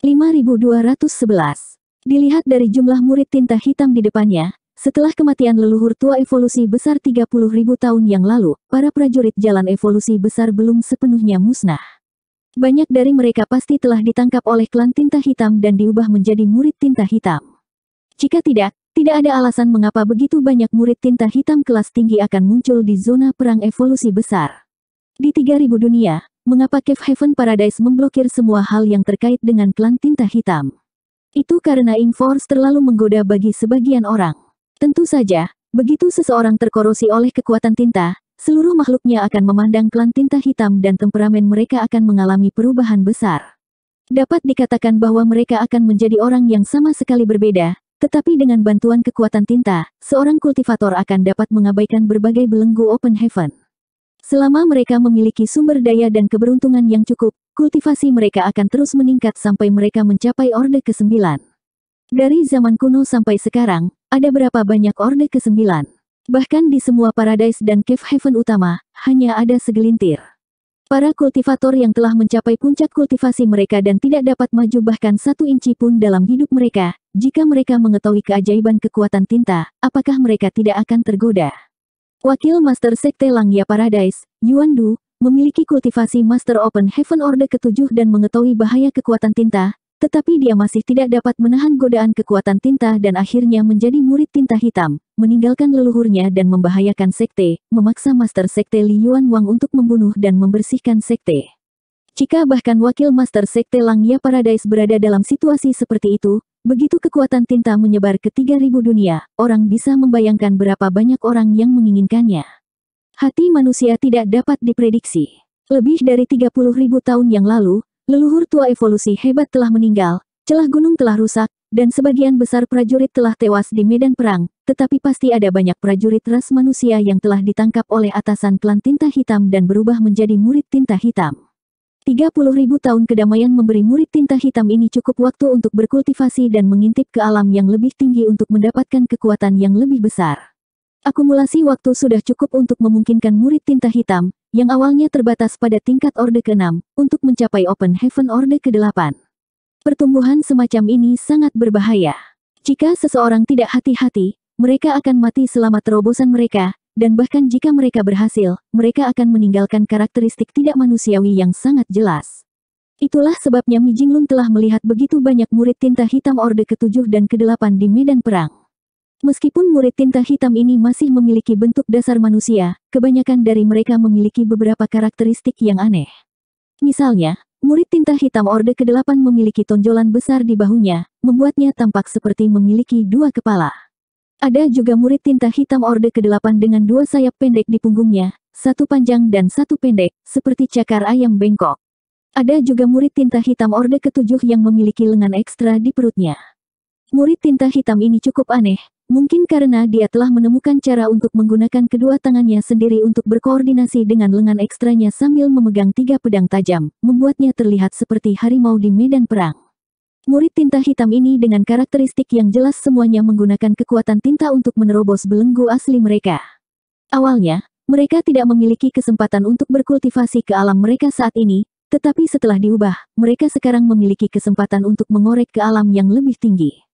5211. Dilihat dari jumlah murid tinta hitam di depannya, setelah kematian leluhur tua evolusi besar 30.000 tahun yang lalu, para prajurit jalan evolusi besar belum sepenuhnya musnah. Banyak dari mereka pasti telah ditangkap oleh klan tinta hitam dan diubah menjadi murid tinta hitam. Jika tidak, tidak ada alasan mengapa begitu banyak murid tinta hitam kelas tinggi akan muncul di zona perang evolusi besar. Di 3000 dunia, mengapa Cave Heaven Paradise memblokir semua hal yang terkait dengan klan tinta hitam. Itu karena Inforce terlalu menggoda bagi sebagian orang. Tentu saja, begitu seseorang terkorosi oleh kekuatan tinta, seluruh makhluknya akan memandang klan tinta hitam dan temperamen mereka akan mengalami perubahan besar. Dapat dikatakan bahwa mereka akan menjadi orang yang sama sekali berbeda, tetapi dengan bantuan kekuatan tinta, seorang kultivator akan dapat mengabaikan berbagai belenggu open heaven. Selama mereka memiliki sumber daya dan keberuntungan yang cukup, kultivasi mereka akan terus meningkat sampai mereka mencapai orde ke-9. Dari zaman kuno sampai sekarang, ada berapa banyak orde ke-9. Bahkan di semua paradise dan cave heaven utama, hanya ada segelintir. Para kultivator yang telah mencapai puncak kultivasi mereka dan tidak dapat maju bahkan satu inci pun dalam hidup mereka, jika mereka mengetahui keajaiban kekuatan tinta, apakah mereka tidak akan tergoda? Wakil Master Sekte Langya Paradise, Yuan Du, memiliki kultivasi Master Open Heaven Order ketujuh dan mengetahui bahaya kekuatan tinta, tetapi dia masih tidak dapat menahan godaan kekuatan tinta dan akhirnya menjadi murid tinta hitam, meninggalkan leluhurnya dan membahayakan Sekte, memaksa Master Sekte Li Yuan Wang untuk membunuh dan membersihkan Sekte. Jika bahkan Wakil Master Sekte Langya Paradise berada dalam situasi seperti itu, Begitu kekuatan tinta menyebar ke tiga ribu dunia, orang bisa membayangkan berapa banyak orang yang menginginkannya. Hati manusia tidak dapat diprediksi. Lebih dari tiga puluh ribu tahun yang lalu, leluhur tua evolusi hebat telah meninggal, celah gunung telah rusak, dan sebagian besar prajurit telah tewas di medan perang, tetapi pasti ada banyak prajurit ras manusia yang telah ditangkap oleh atasan klan tinta hitam dan berubah menjadi murid tinta hitam ribu tahun kedamaian memberi murid tinta hitam ini cukup waktu untuk berkultivasi dan mengintip ke alam yang lebih tinggi untuk mendapatkan kekuatan yang lebih besar. Akumulasi waktu sudah cukup untuk memungkinkan murid tinta hitam, yang awalnya terbatas pada tingkat orde ke-6, untuk mencapai open heaven orde ke-8. Pertumbuhan semacam ini sangat berbahaya. Jika seseorang tidak hati-hati, mereka akan mati selama terobosan mereka, dan bahkan jika mereka berhasil, mereka akan meninggalkan karakteristik tidak manusiawi yang sangat jelas. Itulah sebabnya Mi Jinglun telah melihat begitu banyak murid tinta hitam Orde ke-7 dan ke-8 di medan perang. Meskipun murid tinta hitam ini masih memiliki bentuk dasar manusia, kebanyakan dari mereka memiliki beberapa karakteristik yang aneh. Misalnya, Murid tinta hitam Orde ke-8 memiliki tonjolan besar di bahunya, membuatnya tampak seperti memiliki dua kepala. Ada juga murid tinta hitam Orde ke-8 dengan dua sayap pendek di punggungnya, satu panjang dan satu pendek, seperti cakar ayam bengkok. Ada juga murid tinta hitam Orde ke-7 yang memiliki lengan ekstra di perutnya. Murid tinta hitam ini cukup aneh, mungkin karena dia telah menemukan cara untuk menggunakan kedua tangannya sendiri untuk berkoordinasi dengan lengan ekstranya sambil memegang tiga pedang tajam, membuatnya terlihat seperti harimau di medan perang. Murid tinta hitam ini dengan karakteristik yang jelas semuanya menggunakan kekuatan tinta untuk menerobos belenggu asli mereka. Awalnya, mereka tidak memiliki kesempatan untuk berkultivasi ke alam mereka saat ini, tetapi setelah diubah, mereka sekarang memiliki kesempatan untuk mengorek ke alam yang lebih tinggi.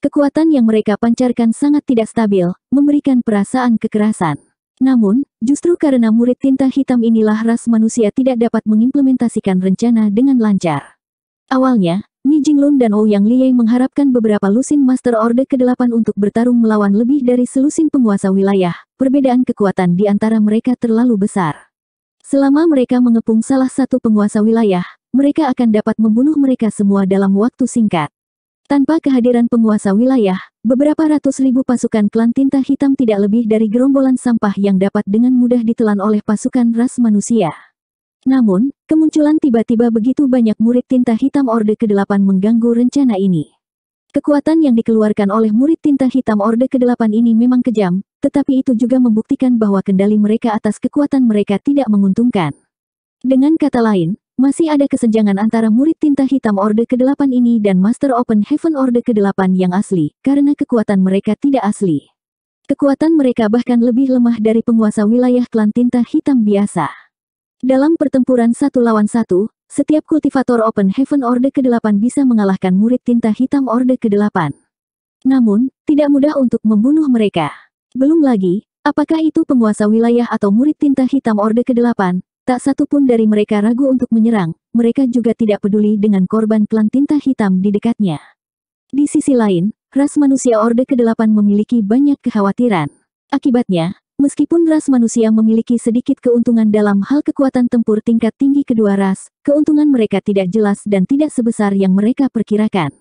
Kekuatan yang mereka pancarkan sangat tidak stabil, memberikan perasaan kekerasan. Namun, justru karena murid tinta hitam inilah ras manusia tidak dapat mengimplementasikan rencana dengan lancar. Awalnya, Mi Jinglun dan Ouyang Liye mengharapkan beberapa lusin Master Order ke-8 untuk bertarung melawan lebih dari selusin penguasa wilayah. Perbedaan kekuatan di antara mereka terlalu besar. Selama mereka mengepung salah satu penguasa wilayah, mereka akan dapat membunuh mereka semua dalam waktu singkat. Tanpa kehadiran penguasa wilayah, beberapa ratus ribu pasukan klan tinta hitam tidak lebih dari gerombolan sampah yang dapat dengan mudah ditelan oleh pasukan ras manusia. Namun, kemunculan tiba-tiba begitu banyak murid tinta hitam Orde ke-8 mengganggu rencana ini. Kekuatan yang dikeluarkan oleh murid tinta hitam Orde ke-8 ini memang kejam, tetapi itu juga membuktikan bahwa kendali mereka atas kekuatan mereka tidak menguntungkan. Dengan kata lain, masih ada kesenjangan antara murid tinta hitam Orde ke-8 ini dan Master Open Heaven Orde ke-8 yang asli, karena kekuatan mereka tidak asli. Kekuatan mereka bahkan lebih lemah dari penguasa wilayah klan tinta hitam biasa. Dalam pertempuran satu lawan satu, setiap kultivator Open Heaven Orde ke-8 bisa mengalahkan murid tinta hitam Orde ke-8. Namun, tidak mudah untuk membunuh mereka. Belum lagi, apakah itu penguasa wilayah atau murid tinta hitam Orde ke-8, tak satu pun dari mereka ragu untuk menyerang, mereka juga tidak peduli dengan korban klan tinta hitam di dekatnya. Di sisi lain, ras manusia Orde ke-8 memiliki banyak kekhawatiran. Akibatnya, Meskipun ras manusia memiliki sedikit keuntungan dalam hal kekuatan tempur tingkat tinggi kedua ras, keuntungan mereka tidak jelas dan tidak sebesar yang mereka perkirakan.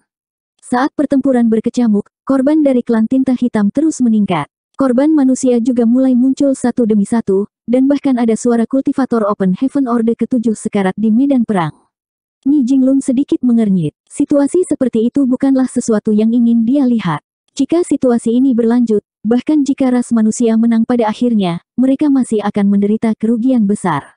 Saat pertempuran berkecamuk, korban dari klan tinta hitam terus meningkat. Korban manusia juga mulai muncul satu demi satu, dan bahkan ada suara kultivator Open Heaven Orde ketujuh sekarat di medan perang. Ni Jinglun sedikit mengernyit. Situasi seperti itu bukanlah sesuatu yang ingin dia lihat. Jika situasi ini berlanjut, Bahkan jika ras manusia menang pada akhirnya, mereka masih akan menderita kerugian besar.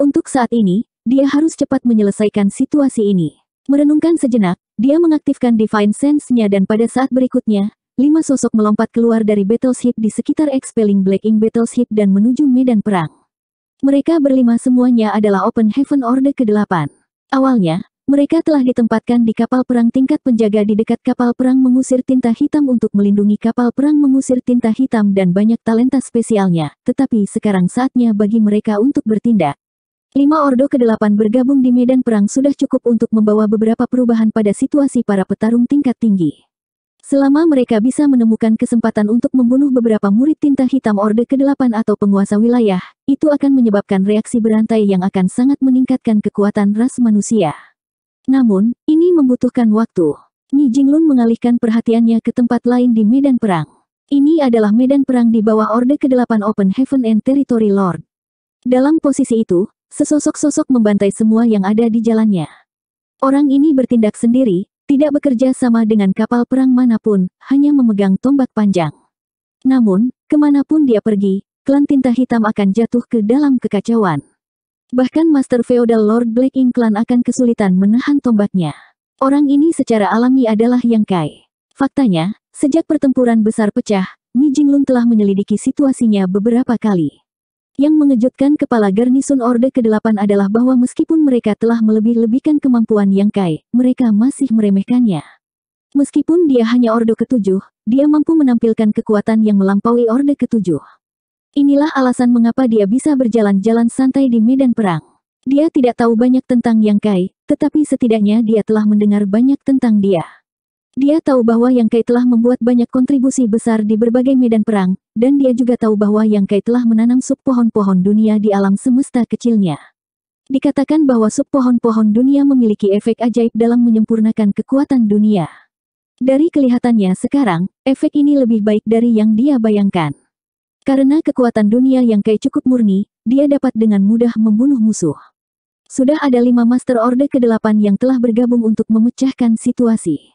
Untuk saat ini, dia harus cepat menyelesaikan situasi ini. Merenungkan sejenak, dia mengaktifkan Divine Sense-nya dan pada saat berikutnya, lima sosok melompat keluar dari Battleship di sekitar Expelling Black Ink Battleship dan menuju medan perang. Mereka berlima semuanya adalah Open Heaven Order ke-8. Awalnya, mereka telah ditempatkan di kapal perang tingkat penjaga di dekat kapal perang mengusir tinta hitam untuk melindungi kapal perang mengusir tinta hitam dan banyak talenta spesialnya, tetapi sekarang saatnya bagi mereka untuk bertindak. Lima Ordo ke-8 bergabung di medan perang sudah cukup untuk membawa beberapa perubahan pada situasi para petarung tingkat tinggi. Selama mereka bisa menemukan kesempatan untuk membunuh beberapa murid tinta hitam Orde ke-8 atau penguasa wilayah, itu akan menyebabkan reaksi berantai yang akan sangat meningkatkan kekuatan ras manusia. Namun, ini membutuhkan waktu. Ni Jinglun mengalihkan perhatiannya ke tempat lain di medan perang. Ini adalah medan perang di bawah Orde ke-8 Open Heaven and Territory Lord. Dalam posisi itu, sesosok-sosok membantai semua yang ada di jalannya. Orang ini bertindak sendiri, tidak bekerja sama dengan kapal perang manapun, hanya memegang tombak panjang. Namun, kemanapun dia pergi, klan tinta hitam akan jatuh ke dalam kekacauan. Bahkan Master Feodal Lord Black Inklan akan kesulitan menahan tombaknya. Orang ini secara alami adalah yang kai. Faktanya, sejak pertempuran besar pecah, Ni Jinglun telah menyelidiki situasinya beberapa kali. Yang mengejutkan kepala garnisun Orde ke-8 adalah bahwa meskipun mereka telah melebih-lebihkan kemampuan Yang Kai, mereka masih meremehkannya. Meskipun dia hanya Orde ke-7, dia mampu menampilkan kekuatan yang melampaui Orde ke-7. Inilah alasan mengapa dia bisa berjalan-jalan santai di medan perang. Dia tidak tahu banyak tentang Yang Kai, tetapi setidaknya dia telah mendengar banyak tentang dia. Dia tahu bahwa Yang Kai telah membuat banyak kontribusi besar di berbagai medan perang, dan dia juga tahu bahwa Yang Kai telah menanam sub pohon-pohon dunia di alam semesta kecilnya. Dikatakan bahwa sub pohon-pohon dunia memiliki efek ajaib dalam menyempurnakan kekuatan dunia. Dari kelihatannya sekarang, efek ini lebih baik dari yang dia bayangkan. Karena kekuatan dunia yang kei cukup murni, dia dapat dengan mudah membunuh musuh. Sudah ada lima Master Orde ke-8 yang telah bergabung untuk memecahkan situasi.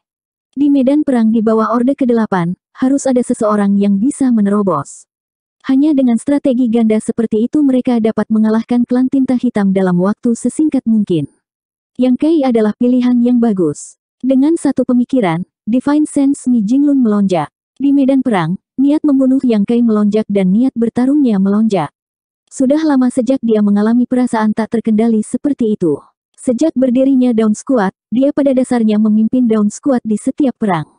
Di medan perang di bawah Orde ke-8, harus ada seseorang yang bisa menerobos. Hanya dengan strategi ganda seperti itu mereka dapat mengalahkan klan tinta hitam dalam waktu sesingkat mungkin. Yang Kei adalah pilihan yang bagus. Dengan satu pemikiran, Divine Sense Mi Jinglun melonjak. Di medan perang, Niat membunuh Yang Kai melonjak dan niat bertarungnya melonjak. Sudah lama sejak dia mengalami perasaan tak terkendali seperti itu. Sejak berdirinya Down Squad, dia pada dasarnya memimpin Down Squad di setiap perang.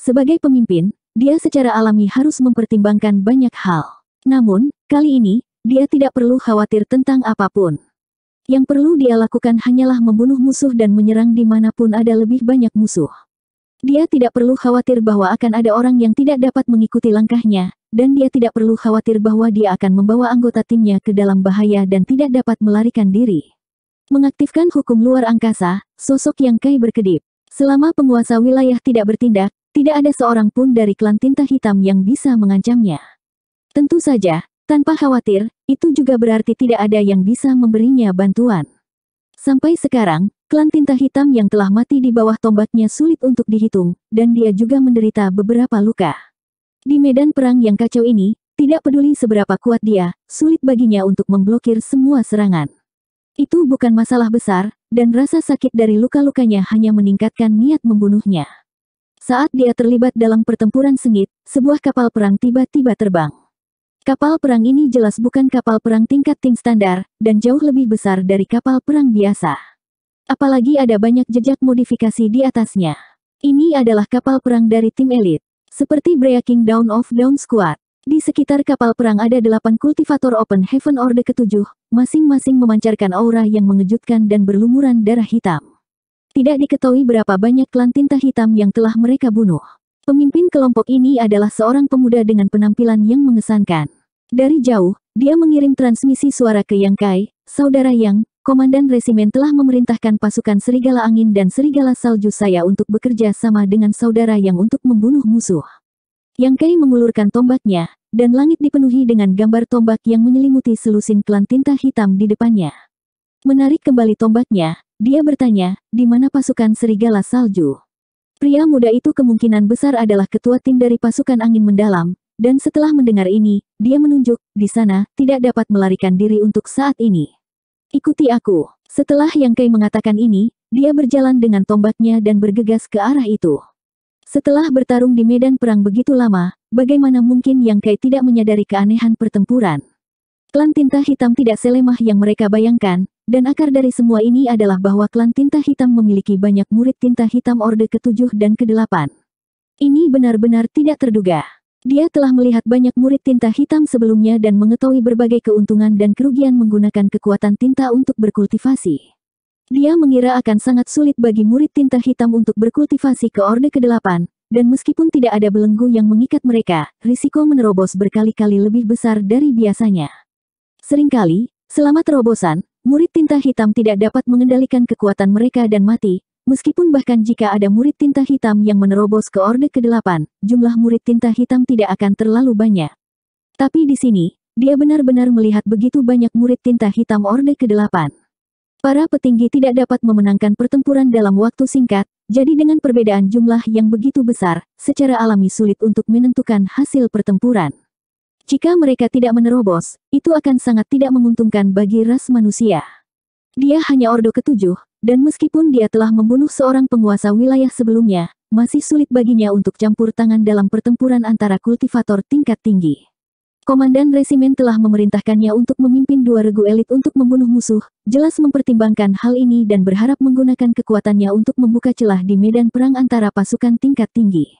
Sebagai pemimpin, dia secara alami harus mempertimbangkan banyak hal. Namun, kali ini, dia tidak perlu khawatir tentang apapun. Yang perlu dia lakukan hanyalah membunuh musuh dan menyerang dimanapun ada lebih banyak musuh. Dia tidak perlu khawatir bahwa akan ada orang yang tidak dapat mengikuti langkahnya, dan dia tidak perlu khawatir bahwa dia akan membawa anggota timnya ke dalam bahaya dan tidak dapat melarikan diri. Mengaktifkan hukum luar angkasa, sosok yang kai berkedip. Selama penguasa wilayah tidak bertindak, tidak ada seorang pun dari klan tinta hitam yang bisa mengancamnya. Tentu saja, tanpa khawatir, itu juga berarti tidak ada yang bisa memberinya bantuan. Sampai sekarang, klan tinta hitam yang telah mati di bawah tombaknya sulit untuk dihitung, dan dia juga menderita beberapa luka. Di medan perang yang kacau ini, tidak peduli seberapa kuat dia, sulit baginya untuk memblokir semua serangan. Itu bukan masalah besar, dan rasa sakit dari luka-lukanya hanya meningkatkan niat membunuhnya. Saat dia terlibat dalam pertempuran sengit, sebuah kapal perang tiba-tiba terbang. Kapal perang ini jelas bukan kapal perang tingkat tim standar, dan jauh lebih besar dari kapal perang biasa. Apalagi ada banyak jejak modifikasi di atasnya. Ini adalah kapal perang dari tim elit, seperti Breaking Down of Down Squad. Di sekitar kapal perang ada delapan kultivator Open Heaven Orde ketujuh, masing-masing memancarkan aura yang mengejutkan dan berlumuran darah hitam. Tidak diketahui berapa banyak klan tinta hitam yang telah mereka bunuh. Pemimpin kelompok ini adalah seorang pemuda dengan penampilan yang mengesankan. Dari jauh, dia mengirim transmisi suara ke Yang Kai, saudara Yang, komandan resimen telah memerintahkan pasukan serigala angin dan serigala salju saya untuk bekerja sama dengan saudara Yang untuk membunuh musuh. Yang Kai mengulurkan tombaknya, dan langit dipenuhi dengan gambar tombak yang menyelimuti selusin klan tinta hitam di depannya. Menarik kembali tombaknya, dia bertanya, di mana pasukan serigala salju? Pria muda itu kemungkinan besar adalah ketua tim dari pasukan angin mendalam, dan setelah mendengar ini, dia menunjuk, di sana, tidak dapat melarikan diri untuk saat ini. Ikuti aku. Setelah Yang Kai mengatakan ini, dia berjalan dengan tombaknya dan bergegas ke arah itu. Setelah bertarung di medan perang begitu lama, bagaimana mungkin Yang Kai tidak menyadari keanehan pertempuran? Klan tinta hitam tidak selemah yang mereka bayangkan, dan akar dari semua ini adalah bahwa klan tinta hitam memiliki banyak murid tinta hitam orde ke-7 dan ke-8. Ini benar-benar tidak terduga. Dia telah melihat banyak murid tinta hitam sebelumnya dan mengetahui berbagai keuntungan dan kerugian menggunakan kekuatan tinta untuk berkultivasi. Dia mengira akan sangat sulit bagi murid tinta hitam untuk berkultivasi ke orde ke-8, dan meskipun tidak ada belenggu yang mengikat mereka, risiko menerobos berkali-kali lebih besar dari biasanya. Seringkali, selama terobosan, Murid tinta hitam tidak dapat mengendalikan kekuatan mereka dan mati, meskipun bahkan jika ada murid tinta hitam yang menerobos ke Orde ke-8, jumlah murid tinta hitam tidak akan terlalu banyak. Tapi di sini, dia benar-benar melihat begitu banyak murid tinta hitam Orde ke-8. Para petinggi tidak dapat memenangkan pertempuran dalam waktu singkat, jadi dengan perbedaan jumlah yang begitu besar, secara alami sulit untuk menentukan hasil pertempuran. Jika mereka tidak menerobos, itu akan sangat tidak menguntungkan bagi ras manusia. Dia hanya Ordo ketujuh, dan meskipun dia telah membunuh seorang penguasa wilayah sebelumnya, masih sulit baginya untuk campur tangan dalam pertempuran antara kultivator tingkat tinggi. Komandan resimen telah memerintahkannya untuk memimpin dua regu elit untuk membunuh musuh, jelas mempertimbangkan hal ini dan berharap menggunakan kekuatannya untuk membuka celah di medan perang antara pasukan tingkat tinggi.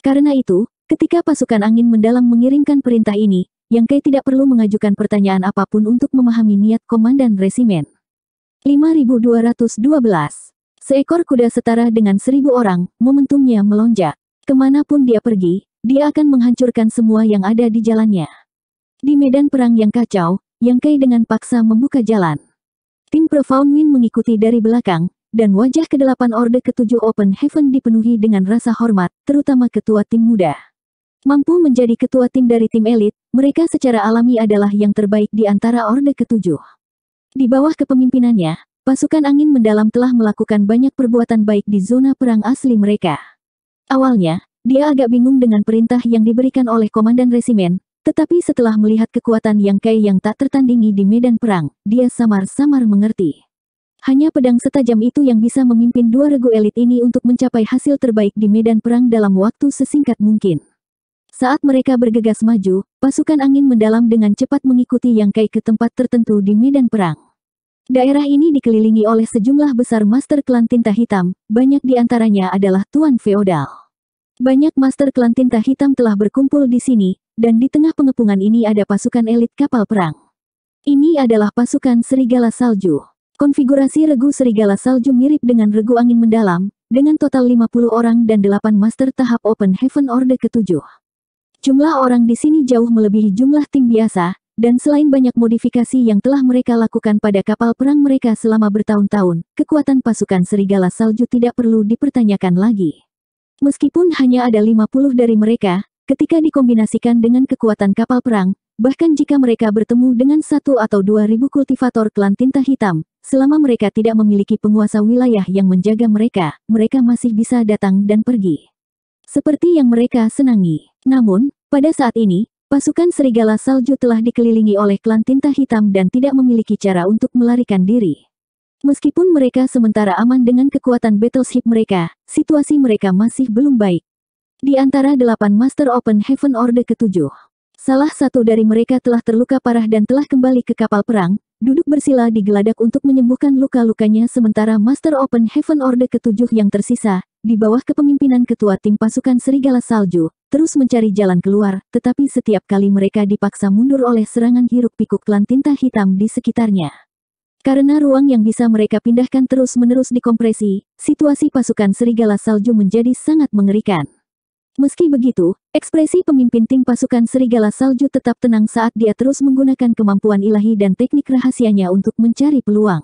Karena itu, Ketika pasukan angin mendalam mengirimkan perintah ini, Yang Kai tidak perlu mengajukan pertanyaan apapun untuk memahami niat komandan resimen. 5212 Seekor kuda setara dengan seribu orang, momentumnya melonjak. Kemanapun dia pergi, dia akan menghancurkan semua yang ada di jalannya. Di medan perang yang kacau, Yang Kai dengan paksa membuka jalan. Tim Profound Wind mengikuti dari belakang, dan wajah kedelapan Orde ketujuh Open Heaven dipenuhi dengan rasa hormat, terutama ketua tim muda. Mampu menjadi ketua tim dari tim elit, mereka secara alami adalah yang terbaik di antara Orde Ketujuh. Di bawah kepemimpinannya, pasukan angin mendalam telah melakukan banyak perbuatan baik di zona perang asli mereka. Awalnya, dia agak bingung dengan perintah yang diberikan oleh Komandan Resimen, tetapi setelah melihat kekuatan yang kai yang tak tertandingi di medan perang, dia samar-samar mengerti. Hanya pedang setajam itu yang bisa memimpin dua regu elit ini untuk mencapai hasil terbaik di medan perang dalam waktu sesingkat mungkin. Saat mereka bergegas maju, pasukan angin mendalam dengan cepat mengikuti yang kai ke tempat tertentu di medan perang. Daerah ini dikelilingi oleh sejumlah besar master klan tinta hitam, banyak di antaranya adalah tuan feodal. Banyak master klan tinta hitam telah berkumpul di sini, dan di tengah pengepungan ini ada pasukan elit kapal perang. Ini adalah pasukan serigala salju. Konfigurasi regu serigala salju mirip dengan regu angin mendalam, dengan total 50 orang dan 8 master tahap Open Heaven Order ketujuh. Jumlah orang di sini jauh melebihi jumlah tim biasa, dan selain banyak modifikasi yang telah mereka lakukan pada kapal perang mereka selama bertahun-tahun, kekuatan pasukan serigala salju tidak perlu dipertanyakan lagi. Meskipun hanya ada 50 dari mereka, ketika dikombinasikan dengan kekuatan kapal perang, bahkan jika mereka bertemu dengan satu atau dua ribu kultivator klan tinta hitam, selama mereka tidak memiliki penguasa wilayah yang menjaga mereka, mereka masih bisa datang dan pergi seperti yang mereka senangi. Namun, pada saat ini, pasukan serigala salju telah dikelilingi oleh klan tinta hitam dan tidak memiliki cara untuk melarikan diri. Meskipun mereka sementara aman dengan kekuatan Battleship mereka, situasi mereka masih belum baik. Di antara delapan Master Open Heaven Order ketujuh, salah satu dari mereka telah terluka parah dan telah kembali ke kapal perang, duduk bersila di geladak untuk menyembuhkan luka-lukanya sementara Master Open Heaven Order ketujuh yang tersisa, di bawah kepemimpinan ketua tim pasukan Serigala Salju, terus mencari jalan keluar, tetapi setiap kali mereka dipaksa mundur oleh serangan hiruk-pikuk klan tinta hitam di sekitarnya. Karena ruang yang bisa mereka pindahkan terus-menerus dikompresi, situasi pasukan Serigala Salju menjadi sangat mengerikan. Meski begitu, ekspresi pemimpin tim pasukan Serigala Salju tetap tenang saat dia terus menggunakan kemampuan ilahi dan teknik rahasianya untuk mencari peluang.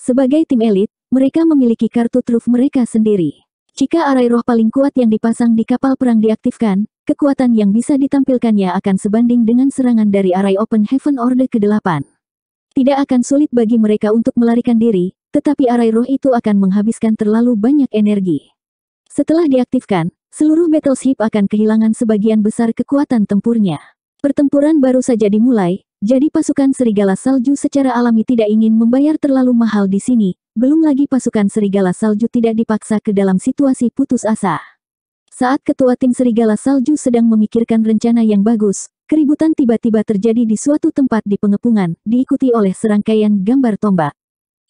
Sebagai tim elit, mereka memiliki kartu truf mereka sendiri. Jika arai roh paling kuat yang dipasang di kapal perang diaktifkan, kekuatan yang bisa ditampilkannya akan sebanding dengan serangan dari arai Open Heaven Order ke-8. Tidak akan sulit bagi mereka untuk melarikan diri, tetapi arai roh itu akan menghabiskan terlalu banyak energi. Setelah diaktifkan, seluruh battleship akan kehilangan sebagian besar kekuatan tempurnya. Pertempuran baru saja dimulai, jadi pasukan serigala salju secara alami tidak ingin membayar terlalu mahal di sini, belum lagi pasukan serigala salju tidak dipaksa ke dalam situasi putus asa. Saat ketua tim serigala salju sedang memikirkan rencana yang bagus, keributan tiba-tiba terjadi di suatu tempat di pengepungan, diikuti oleh serangkaian gambar tombak.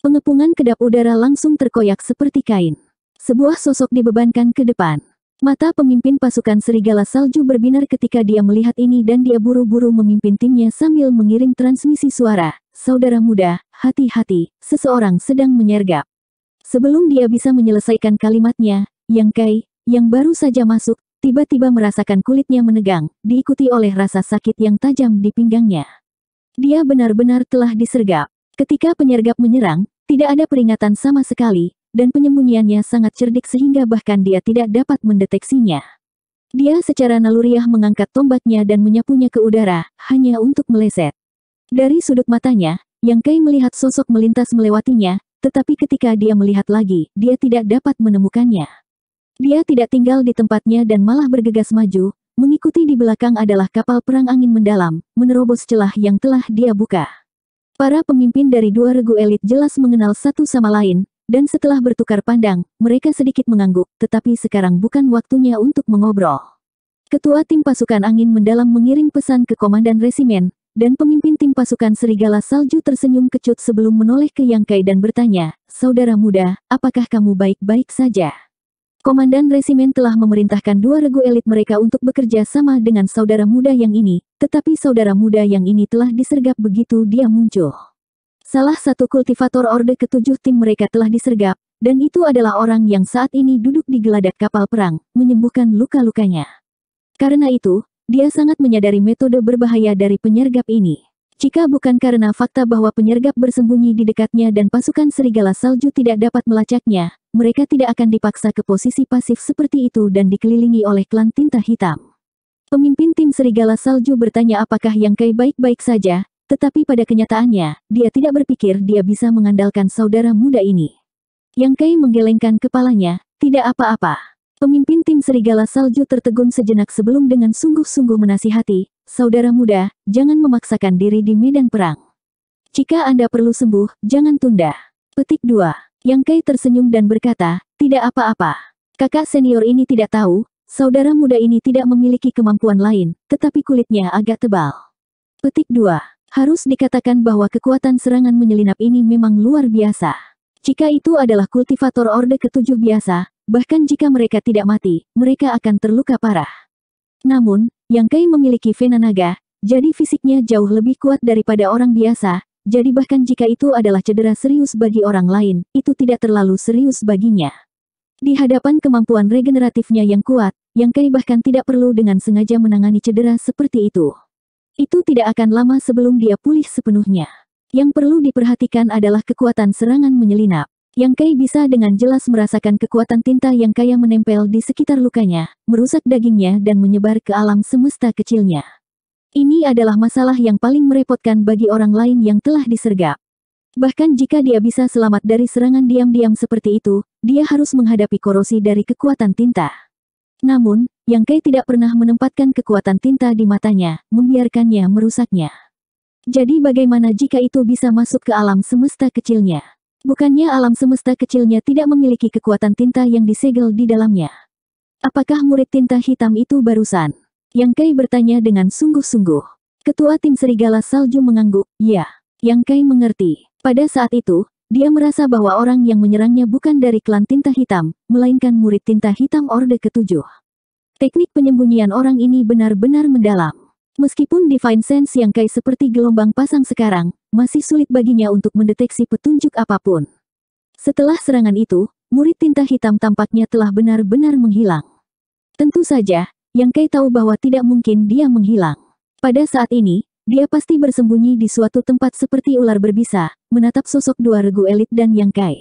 Pengepungan kedap udara langsung terkoyak seperti kain. Sebuah sosok dibebankan ke depan. Mata pemimpin pasukan serigala salju berbinar ketika dia melihat ini dan dia buru-buru memimpin timnya sambil mengirim transmisi suara. Saudara muda, hati-hati, seseorang sedang menyergap. Sebelum dia bisa menyelesaikan kalimatnya, Yang Kai, yang baru saja masuk, tiba-tiba merasakan kulitnya menegang, diikuti oleh rasa sakit yang tajam di pinggangnya. Dia benar-benar telah disergap. Ketika penyergap menyerang, tidak ada peringatan sama sekali, dan penyembunyiannya sangat cerdik sehingga bahkan dia tidak dapat mendeteksinya. Dia secara naluriah mengangkat tombaknya dan menyapunya ke udara, hanya untuk meleset. Dari sudut matanya, Yang Kai melihat sosok melintas melewatinya, tetapi ketika dia melihat lagi, dia tidak dapat menemukannya. Dia tidak tinggal di tempatnya dan malah bergegas maju, mengikuti di belakang adalah kapal perang angin mendalam, menerobos celah yang telah dia buka. Para pemimpin dari dua regu elit jelas mengenal satu sama lain, dan setelah bertukar pandang, mereka sedikit mengangguk, tetapi sekarang bukan waktunya untuk mengobrol. Ketua tim pasukan angin mendalam mengirim pesan ke Komandan Resimen, dan pemimpin tim pasukan serigala salju tersenyum kecut sebelum menoleh ke Yang Kai dan bertanya, Saudara muda, apakah kamu baik-baik saja? Komandan resimen telah memerintahkan dua regu elit mereka untuk bekerja sama dengan saudara muda yang ini, tetapi saudara muda yang ini telah disergap begitu dia muncul. Salah satu kultivator orde ketujuh tim mereka telah disergap, dan itu adalah orang yang saat ini duduk di geladak kapal perang, menyembuhkan luka-lukanya. Karena itu, dia sangat menyadari metode berbahaya dari penyergap ini. Jika bukan karena fakta bahwa penyergap bersembunyi di dekatnya dan pasukan serigala salju tidak dapat melacaknya, mereka tidak akan dipaksa ke posisi pasif seperti itu dan dikelilingi oleh klan tinta hitam. Pemimpin tim serigala salju bertanya apakah yang Kai baik-baik saja, tetapi pada kenyataannya, dia tidak berpikir dia bisa mengandalkan saudara muda ini. Yang Kai menggelengkan kepalanya, tidak apa-apa. Pemimpin tim Serigala Salju tertegun sejenak sebelum dengan sungguh-sungguh menasihati, saudara muda, jangan memaksakan diri di medan perang. Jika Anda perlu sembuh, jangan tunda. Petik 2. Yang Kai tersenyum dan berkata, tidak apa-apa. Kakak senior ini tidak tahu, saudara muda ini tidak memiliki kemampuan lain, tetapi kulitnya agak tebal. Petik 2. Harus dikatakan bahwa kekuatan serangan menyelinap ini memang luar biasa. Jika itu adalah kultivator orde ketujuh biasa, Bahkan jika mereka tidak mati, mereka akan terluka parah. Namun, Yang Kai memiliki vena naga, jadi fisiknya jauh lebih kuat daripada orang biasa, jadi bahkan jika itu adalah cedera serius bagi orang lain, itu tidak terlalu serius baginya. Di hadapan kemampuan regeneratifnya yang kuat, Yang Kai bahkan tidak perlu dengan sengaja menangani cedera seperti itu. Itu tidak akan lama sebelum dia pulih sepenuhnya. Yang perlu diperhatikan adalah kekuatan serangan menyelinap. Yang Kai bisa dengan jelas merasakan kekuatan tinta yang kaya menempel di sekitar lukanya, merusak dagingnya dan menyebar ke alam semesta kecilnya. Ini adalah masalah yang paling merepotkan bagi orang lain yang telah disergap. Bahkan jika dia bisa selamat dari serangan diam-diam seperti itu, dia harus menghadapi korosi dari kekuatan tinta. Namun, Yang Kai tidak pernah menempatkan kekuatan tinta di matanya, membiarkannya merusaknya. Jadi bagaimana jika itu bisa masuk ke alam semesta kecilnya? Bukannya alam semesta kecilnya tidak memiliki kekuatan tinta yang disegel di dalamnya. Apakah murid tinta hitam itu barusan? Yang Kai bertanya dengan sungguh-sungguh. Ketua tim serigala salju mengangguk, ya. Yang Kai mengerti. Pada saat itu, dia merasa bahwa orang yang menyerangnya bukan dari klan tinta hitam, melainkan murid tinta hitam Orde Ketujuh. Teknik penyembunyian orang ini benar-benar mendalam. Meskipun Divine Sense yang Kai seperti gelombang pasang sekarang, masih sulit baginya untuk mendeteksi petunjuk apapun. Setelah serangan itu, murid tinta hitam tampaknya telah benar-benar menghilang. Tentu saja, Yang Kai tahu bahwa tidak mungkin dia menghilang. Pada saat ini, dia pasti bersembunyi di suatu tempat seperti ular berbisa, menatap sosok dua regu elit dan Yang Kai.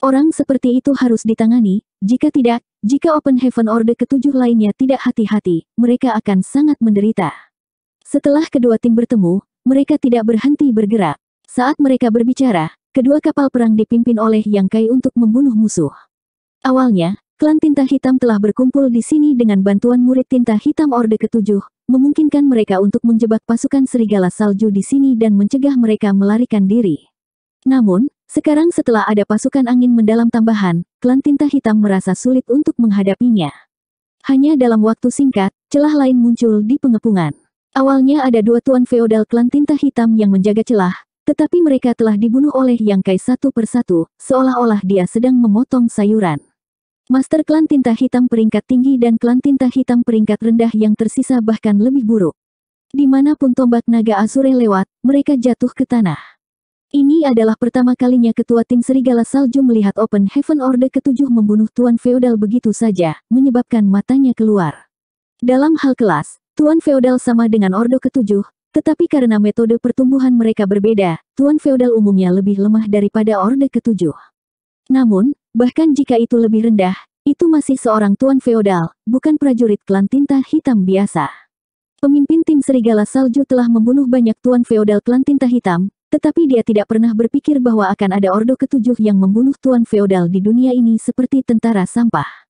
Orang seperti itu harus ditangani, jika tidak, jika Open Heaven Order ketujuh lainnya tidak hati-hati, mereka akan sangat menderita. Setelah kedua tim bertemu, mereka tidak berhenti bergerak. Saat mereka berbicara, kedua kapal perang dipimpin oleh Yang Kai untuk membunuh musuh. Awalnya, klan tinta hitam telah berkumpul di sini dengan bantuan murid tinta hitam Orde Ketujuh, memungkinkan mereka untuk menjebak pasukan serigala salju di sini dan mencegah mereka melarikan diri. Namun, sekarang setelah ada pasukan angin mendalam tambahan, klan tinta hitam merasa sulit untuk menghadapinya. Hanya dalam waktu singkat, celah lain muncul di pengepungan. Awalnya ada dua tuan feodal klan tinta hitam yang menjaga celah, tetapi mereka telah dibunuh oleh Yang Kai satu persatu, seolah-olah dia sedang memotong sayuran. Master klan tinta hitam peringkat tinggi dan klan tinta hitam peringkat rendah yang tersisa bahkan lebih buruk. Dimanapun tombak naga Azure lewat, mereka jatuh ke tanah. Ini adalah pertama kalinya ketua tim Serigala Salju melihat Open Heaven Order ketujuh membunuh Tuan Feodal begitu saja, menyebabkan matanya keluar. Dalam hal kelas, Tuan feodal sama dengan Ordo ketujuh, tetapi karena metode pertumbuhan mereka berbeda, tuan feodal umumnya lebih lemah daripada Orde ketujuh. Namun, bahkan jika itu lebih rendah, itu masih seorang tuan feodal, bukan prajurit klan tinta hitam biasa. Pemimpin tim Serigala Salju telah membunuh banyak tuan feodal klan tinta hitam, tetapi dia tidak pernah berpikir bahwa akan ada Ordo ketujuh yang membunuh tuan feodal di dunia ini seperti tentara sampah.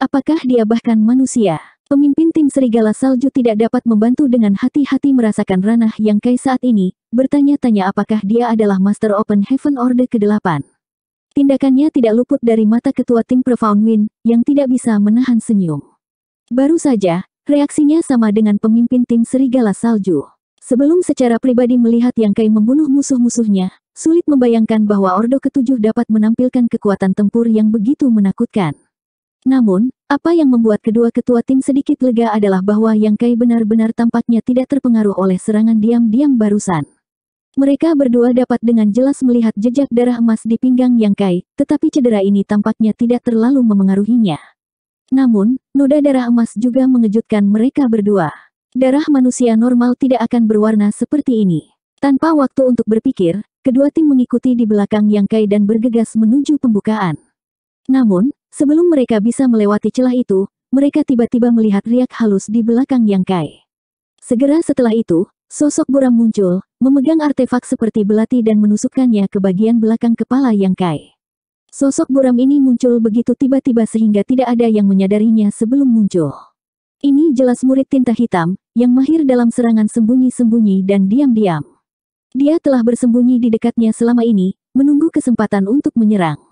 Apakah dia bahkan manusia? Pemimpin tim Serigala Salju tidak dapat membantu dengan hati-hati merasakan ranah yang Kai saat ini, bertanya-tanya apakah dia adalah Master Open Heaven Order ke-8. Tindakannya tidak luput dari mata ketua tim Profound Wind, yang tidak bisa menahan senyum. Baru saja, reaksinya sama dengan pemimpin tim Serigala Salju. Sebelum secara pribadi melihat yang Kai membunuh musuh-musuhnya, sulit membayangkan bahwa Ordo Ketujuh dapat menampilkan kekuatan tempur yang begitu menakutkan. Namun, apa yang membuat kedua ketua tim sedikit lega adalah bahwa Yang Kai benar-benar tampaknya tidak terpengaruh oleh serangan diam-diam barusan. Mereka berdua dapat dengan jelas melihat jejak darah emas di pinggang Yang Kai, tetapi cedera ini tampaknya tidak terlalu memengaruhinya. Namun, noda darah emas juga mengejutkan mereka berdua. Darah manusia normal tidak akan berwarna seperti ini. Tanpa waktu untuk berpikir, kedua tim mengikuti di belakang Yang Kai dan bergegas menuju pembukaan. Namun, Sebelum mereka bisa melewati celah itu, mereka tiba-tiba melihat riak halus di belakang Yang Kai. Segera setelah itu, sosok buram muncul, memegang artefak seperti belati dan menusukkannya ke bagian belakang kepala Yang Kai. Sosok buram ini muncul begitu tiba-tiba sehingga tidak ada yang menyadarinya sebelum muncul. Ini jelas murid tinta hitam, yang mahir dalam serangan sembunyi-sembunyi dan diam-diam. Dia telah bersembunyi di dekatnya selama ini, menunggu kesempatan untuk menyerang.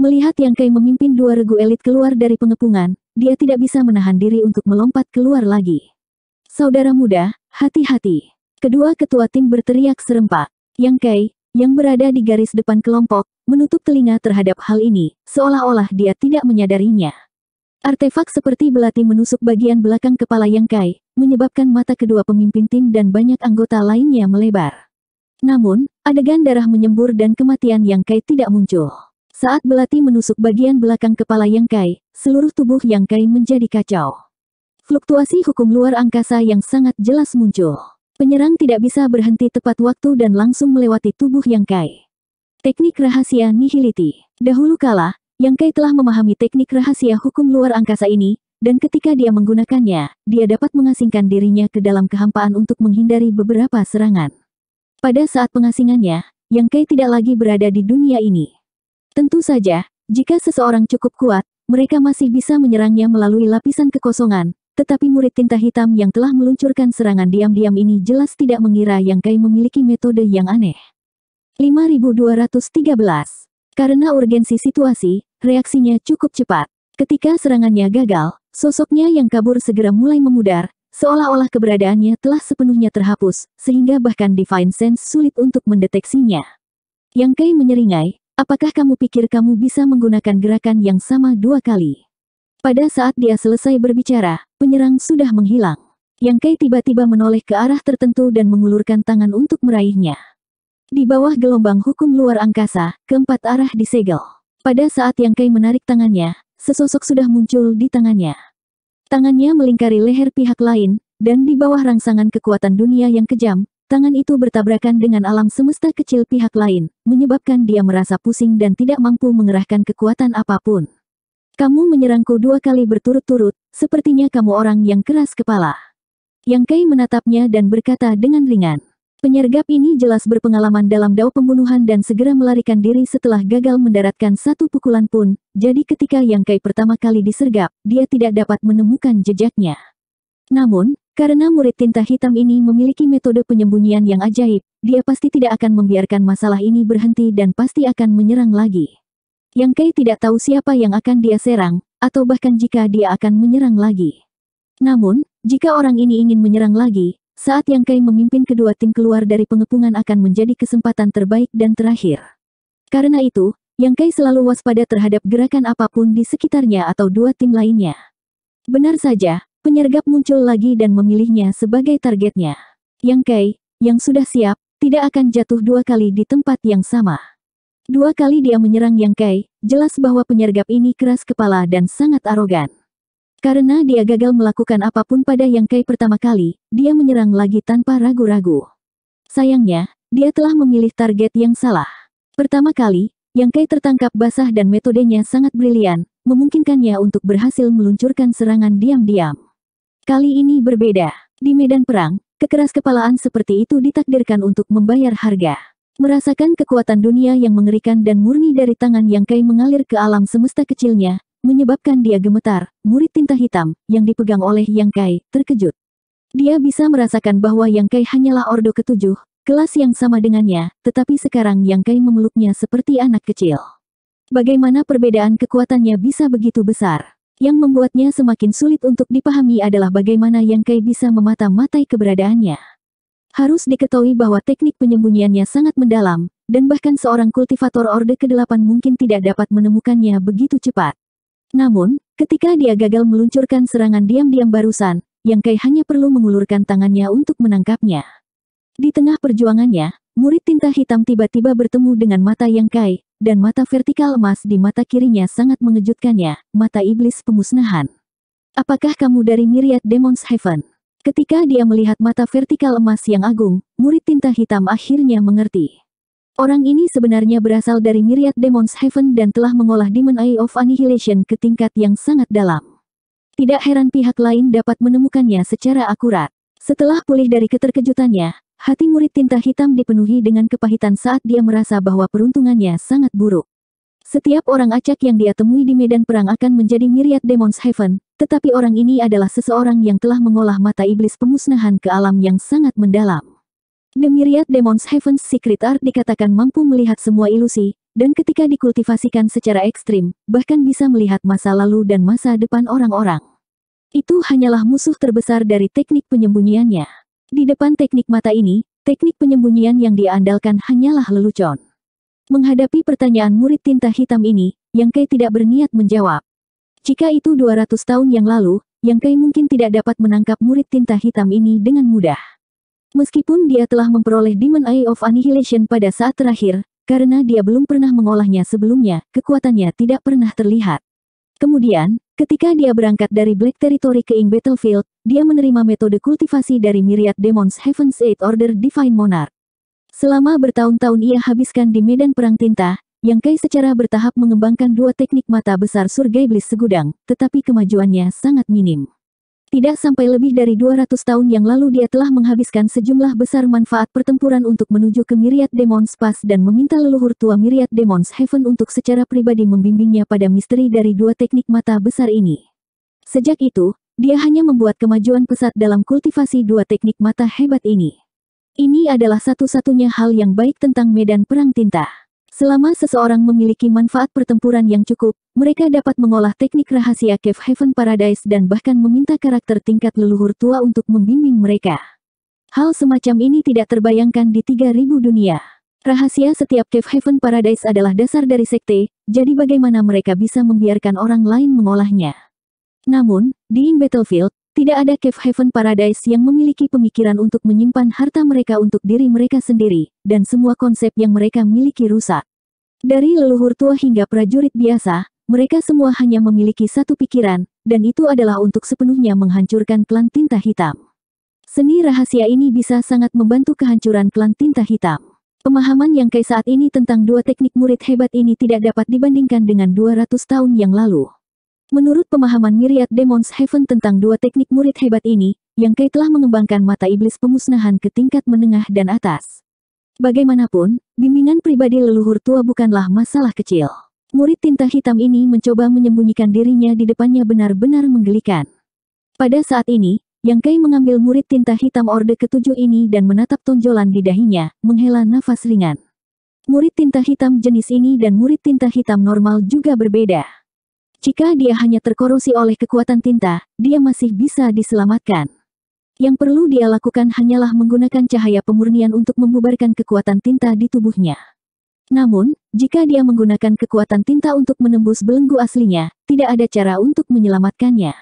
Melihat Yang Kai memimpin dua regu elit keluar dari pengepungan, dia tidak bisa menahan diri untuk melompat keluar lagi. Saudara muda, hati-hati. Kedua ketua tim berteriak serempak. Yang Kai, yang berada di garis depan kelompok, menutup telinga terhadap hal ini, seolah-olah dia tidak menyadarinya. Artefak seperti belati menusuk bagian belakang kepala Yang Kai, menyebabkan mata kedua pemimpin tim dan banyak anggota lainnya melebar. Namun, adegan darah menyembur dan kematian Yang Kai tidak muncul. Saat belati menusuk bagian belakang kepala Yang Kai, seluruh tubuh Yang Kai menjadi kacau. Fluktuasi hukum luar angkasa yang sangat jelas muncul. Penyerang tidak bisa berhenti tepat waktu dan langsung melewati tubuh Yang Kai. Teknik rahasia nihiliti. Dahulu kala, Yang Kai telah memahami teknik rahasia hukum luar angkasa ini, dan ketika dia menggunakannya, dia dapat mengasingkan dirinya ke dalam kehampaan untuk menghindari beberapa serangan. Pada saat pengasingannya, Yang Kai tidak lagi berada di dunia ini. Tentu saja, jika seseorang cukup kuat, mereka masih bisa menyerangnya melalui lapisan kekosongan, tetapi murid tinta hitam yang telah meluncurkan serangan diam-diam ini jelas tidak mengira yang Kai memiliki metode yang aneh. 5213 Karena urgensi situasi, reaksinya cukup cepat. Ketika serangannya gagal, sosoknya yang kabur segera mulai memudar, seolah-olah keberadaannya telah sepenuhnya terhapus, sehingga bahkan Divine Sense sulit untuk mendeteksinya. Yang Kai menyeringai, Apakah kamu pikir kamu bisa menggunakan gerakan yang sama dua kali? Pada saat dia selesai berbicara, penyerang sudah menghilang. Yang Kai tiba-tiba menoleh ke arah tertentu dan mengulurkan tangan untuk meraihnya. Di bawah gelombang hukum luar angkasa, keempat arah disegel. Pada saat Yang Kai menarik tangannya, sesosok sudah muncul di tangannya. Tangannya melingkari leher pihak lain, dan di bawah rangsangan kekuatan dunia yang kejam, Tangan itu bertabrakan dengan alam semesta kecil pihak lain, menyebabkan dia merasa pusing dan tidak mampu mengerahkan kekuatan apapun. Kamu menyerangku dua kali berturut-turut, sepertinya kamu orang yang keras kepala. Yang Kai menatapnya dan berkata dengan ringan. Penyergap ini jelas berpengalaman dalam dao pembunuhan dan segera melarikan diri setelah gagal mendaratkan satu pukulan pun, jadi ketika Yang Kai pertama kali disergap, dia tidak dapat menemukan jejaknya. Namun, karena murid tinta hitam ini memiliki metode penyembunyian yang ajaib, dia pasti tidak akan membiarkan masalah ini berhenti dan pasti akan menyerang lagi. Yang Kei tidak tahu siapa yang akan dia serang, atau bahkan jika dia akan menyerang lagi. Namun, jika orang ini ingin menyerang lagi, saat Yang Kei memimpin kedua tim keluar dari pengepungan akan menjadi kesempatan terbaik dan terakhir. Karena itu, Yang Kei selalu waspada terhadap gerakan apapun di sekitarnya atau dua tim lainnya. Benar saja, Penyergap muncul lagi dan memilihnya sebagai targetnya. Yang Kai, yang sudah siap, tidak akan jatuh dua kali di tempat yang sama. Dua kali dia menyerang Yang Kai, jelas bahwa penyergap ini keras kepala dan sangat arogan. Karena dia gagal melakukan apapun pada Yang Kai pertama kali, dia menyerang lagi tanpa ragu-ragu. Sayangnya, dia telah memilih target yang salah. Pertama kali, Yang Kai tertangkap basah dan metodenya sangat brilian, memungkinkannya untuk berhasil meluncurkan serangan diam-diam. Kali ini berbeda. Di medan perang, kekeras kepalaan seperti itu ditakdirkan untuk membayar harga. Merasakan kekuatan dunia yang mengerikan dan murni dari tangan yang kai mengalir ke alam semesta kecilnya, menyebabkan dia gemetar, murid tinta hitam, yang dipegang oleh Yang Kai, terkejut. Dia bisa merasakan bahwa Yang Kai hanyalah Ordo ketujuh, kelas yang sama dengannya, tetapi sekarang Yang Kai memeluknya seperti anak kecil. Bagaimana perbedaan kekuatannya bisa begitu besar? Yang membuatnya semakin sulit untuk dipahami adalah bagaimana Yang Kai bisa memata-matai keberadaannya. Harus diketahui bahwa teknik penyembunyiannya sangat mendalam, dan bahkan seorang kultivator Orde ke-8 mungkin tidak dapat menemukannya begitu cepat. Namun, ketika dia gagal meluncurkan serangan diam-diam barusan, Yang Kai hanya perlu mengulurkan tangannya untuk menangkapnya. Di tengah perjuangannya, murid tinta hitam tiba-tiba bertemu dengan mata Yang Kai, dan mata vertikal emas di mata kirinya sangat mengejutkannya, mata iblis pemusnahan. Apakah kamu dari Myriad Demons Heaven? Ketika dia melihat mata vertikal emas yang agung, murid tinta hitam akhirnya mengerti. Orang ini sebenarnya berasal dari Myriad Demons Heaven dan telah mengolah Demon Eye of Annihilation ke tingkat yang sangat dalam. Tidak heran pihak lain dapat menemukannya secara akurat. Setelah pulih dari keterkejutannya, Hati murid tinta hitam dipenuhi dengan kepahitan saat dia merasa bahwa peruntungannya sangat buruk. Setiap orang acak yang dia temui di medan perang akan menjadi miriat Demons Heaven, tetapi orang ini adalah seseorang yang telah mengolah mata iblis pemusnahan ke alam yang sangat mendalam. The Myriad Demons Heaven's Secret Art dikatakan mampu melihat semua ilusi, dan ketika dikultivasikan secara ekstrim, bahkan bisa melihat masa lalu dan masa depan orang-orang. Itu hanyalah musuh terbesar dari teknik penyembunyiannya. Di depan teknik mata ini, teknik penyembunyian yang diandalkan hanyalah lelucon. Menghadapi pertanyaan murid tinta hitam ini, Yang Kai tidak berniat menjawab. Jika itu 200 tahun yang lalu, Yang Kai mungkin tidak dapat menangkap murid tinta hitam ini dengan mudah. Meskipun dia telah memperoleh Demon Eye of Annihilation pada saat terakhir, karena dia belum pernah mengolahnya sebelumnya, kekuatannya tidak pernah terlihat. Kemudian, Ketika dia berangkat dari Black Territory ke Ing Battlefield, dia menerima metode kultivasi dari Myriad Demons Heaven's Eight Order Divine Monarch. Selama bertahun-tahun ia habiskan di medan perang tinta, yang Kai secara bertahap mengembangkan dua teknik mata besar surga iblis segudang, tetapi kemajuannya sangat minim. Tidak sampai lebih dari 200 tahun yang lalu dia telah menghabiskan sejumlah besar manfaat pertempuran untuk menuju ke Myriad Demons Pass dan meminta leluhur tua Myriad Demons Heaven untuk secara pribadi membimbingnya pada misteri dari dua teknik mata besar ini. Sejak itu, dia hanya membuat kemajuan pesat dalam kultivasi dua teknik mata hebat ini. Ini adalah satu-satunya hal yang baik tentang medan perang tinta. Selama seseorang memiliki manfaat pertempuran yang cukup, mereka dapat mengolah teknik rahasia Cave Heaven Paradise dan bahkan meminta karakter tingkat leluhur tua untuk membimbing mereka. Hal semacam ini tidak terbayangkan di 3000 dunia. Rahasia setiap Cave Heaven Paradise adalah dasar dari sekte, jadi bagaimana mereka bisa membiarkan orang lain mengolahnya. Namun, di In Battlefield, tidak ada Cave Heaven Paradise yang memiliki pemikiran untuk menyimpan harta mereka untuk diri mereka sendiri, dan semua konsep yang mereka miliki rusak. Dari leluhur tua hingga prajurit biasa, mereka semua hanya memiliki satu pikiran, dan itu adalah untuk sepenuhnya menghancurkan klan tinta hitam. Seni rahasia ini bisa sangat membantu kehancuran klan tinta hitam. Pemahaman yang kayak saat ini tentang dua teknik murid hebat ini tidak dapat dibandingkan dengan 200 tahun yang lalu. Menurut pemahaman Myriad Demons Heaven tentang dua teknik murid hebat ini, yang kaya telah mengembangkan mata iblis pemusnahan ke tingkat menengah dan atas. Bagaimanapun, bimbingan pribadi leluhur tua bukanlah masalah kecil. Murid tinta hitam ini mencoba menyembunyikan dirinya di depannya benar-benar menggelikan. Pada saat ini, Yang Kai mengambil murid tinta hitam orde ketujuh ini dan menatap tonjolan di dahinya, menghela nafas ringan. Murid tinta hitam jenis ini dan murid tinta hitam normal juga berbeda. Jika dia hanya terkorosi oleh kekuatan tinta, dia masih bisa diselamatkan. Yang perlu dia lakukan hanyalah menggunakan cahaya pemurnian untuk membubarkan kekuatan tinta di tubuhnya. Namun, jika dia menggunakan kekuatan tinta untuk menembus belenggu aslinya, tidak ada cara untuk menyelamatkannya.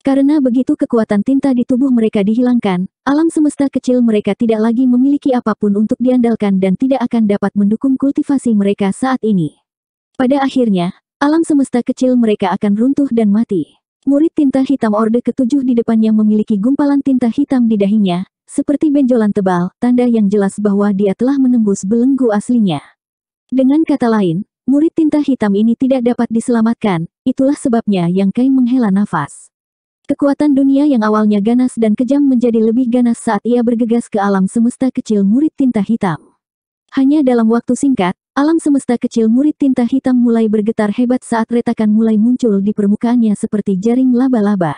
Karena begitu kekuatan tinta di tubuh mereka dihilangkan, alam semesta kecil mereka tidak lagi memiliki apapun untuk diandalkan dan tidak akan dapat mendukung kultivasi mereka saat ini. Pada akhirnya, alam semesta kecil mereka akan runtuh dan mati. Murid tinta hitam orde ketujuh di depannya memiliki gumpalan tinta hitam di dahinya, seperti benjolan tebal, tanda yang jelas bahwa dia telah menembus belenggu aslinya. Dengan kata lain, murid tinta hitam ini tidak dapat diselamatkan, itulah sebabnya Yang Kai menghela nafas. Kekuatan dunia yang awalnya ganas dan kejam menjadi lebih ganas saat ia bergegas ke alam semesta kecil murid tinta hitam. Hanya dalam waktu singkat, Alam semesta kecil murid tinta hitam mulai bergetar hebat saat retakan mulai muncul di permukaannya seperti jaring laba-laba.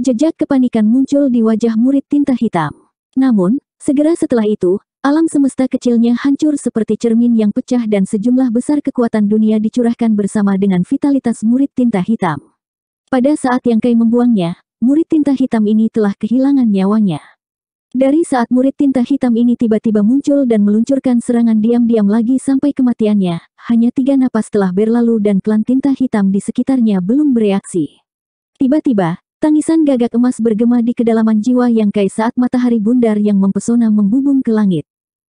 Jejak kepanikan muncul di wajah murid tinta hitam. Namun, segera setelah itu, alam semesta kecilnya hancur seperti cermin yang pecah dan sejumlah besar kekuatan dunia dicurahkan bersama dengan vitalitas murid tinta hitam. Pada saat yang Kai membuangnya, murid tinta hitam ini telah kehilangan nyawanya. Dari saat murid tinta hitam ini tiba-tiba muncul dan meluncurkan serangan diam-diam lagi sampai kematiannya, hanya tiga napas telah berlalu dan klan tinta hitam di sekitarnya belum bereaksi. Tiba-tiba, tangisan gagak emas bergema di kedalaman jiwa yang kai saat matahari bundar yang mempesona membubung ke langit.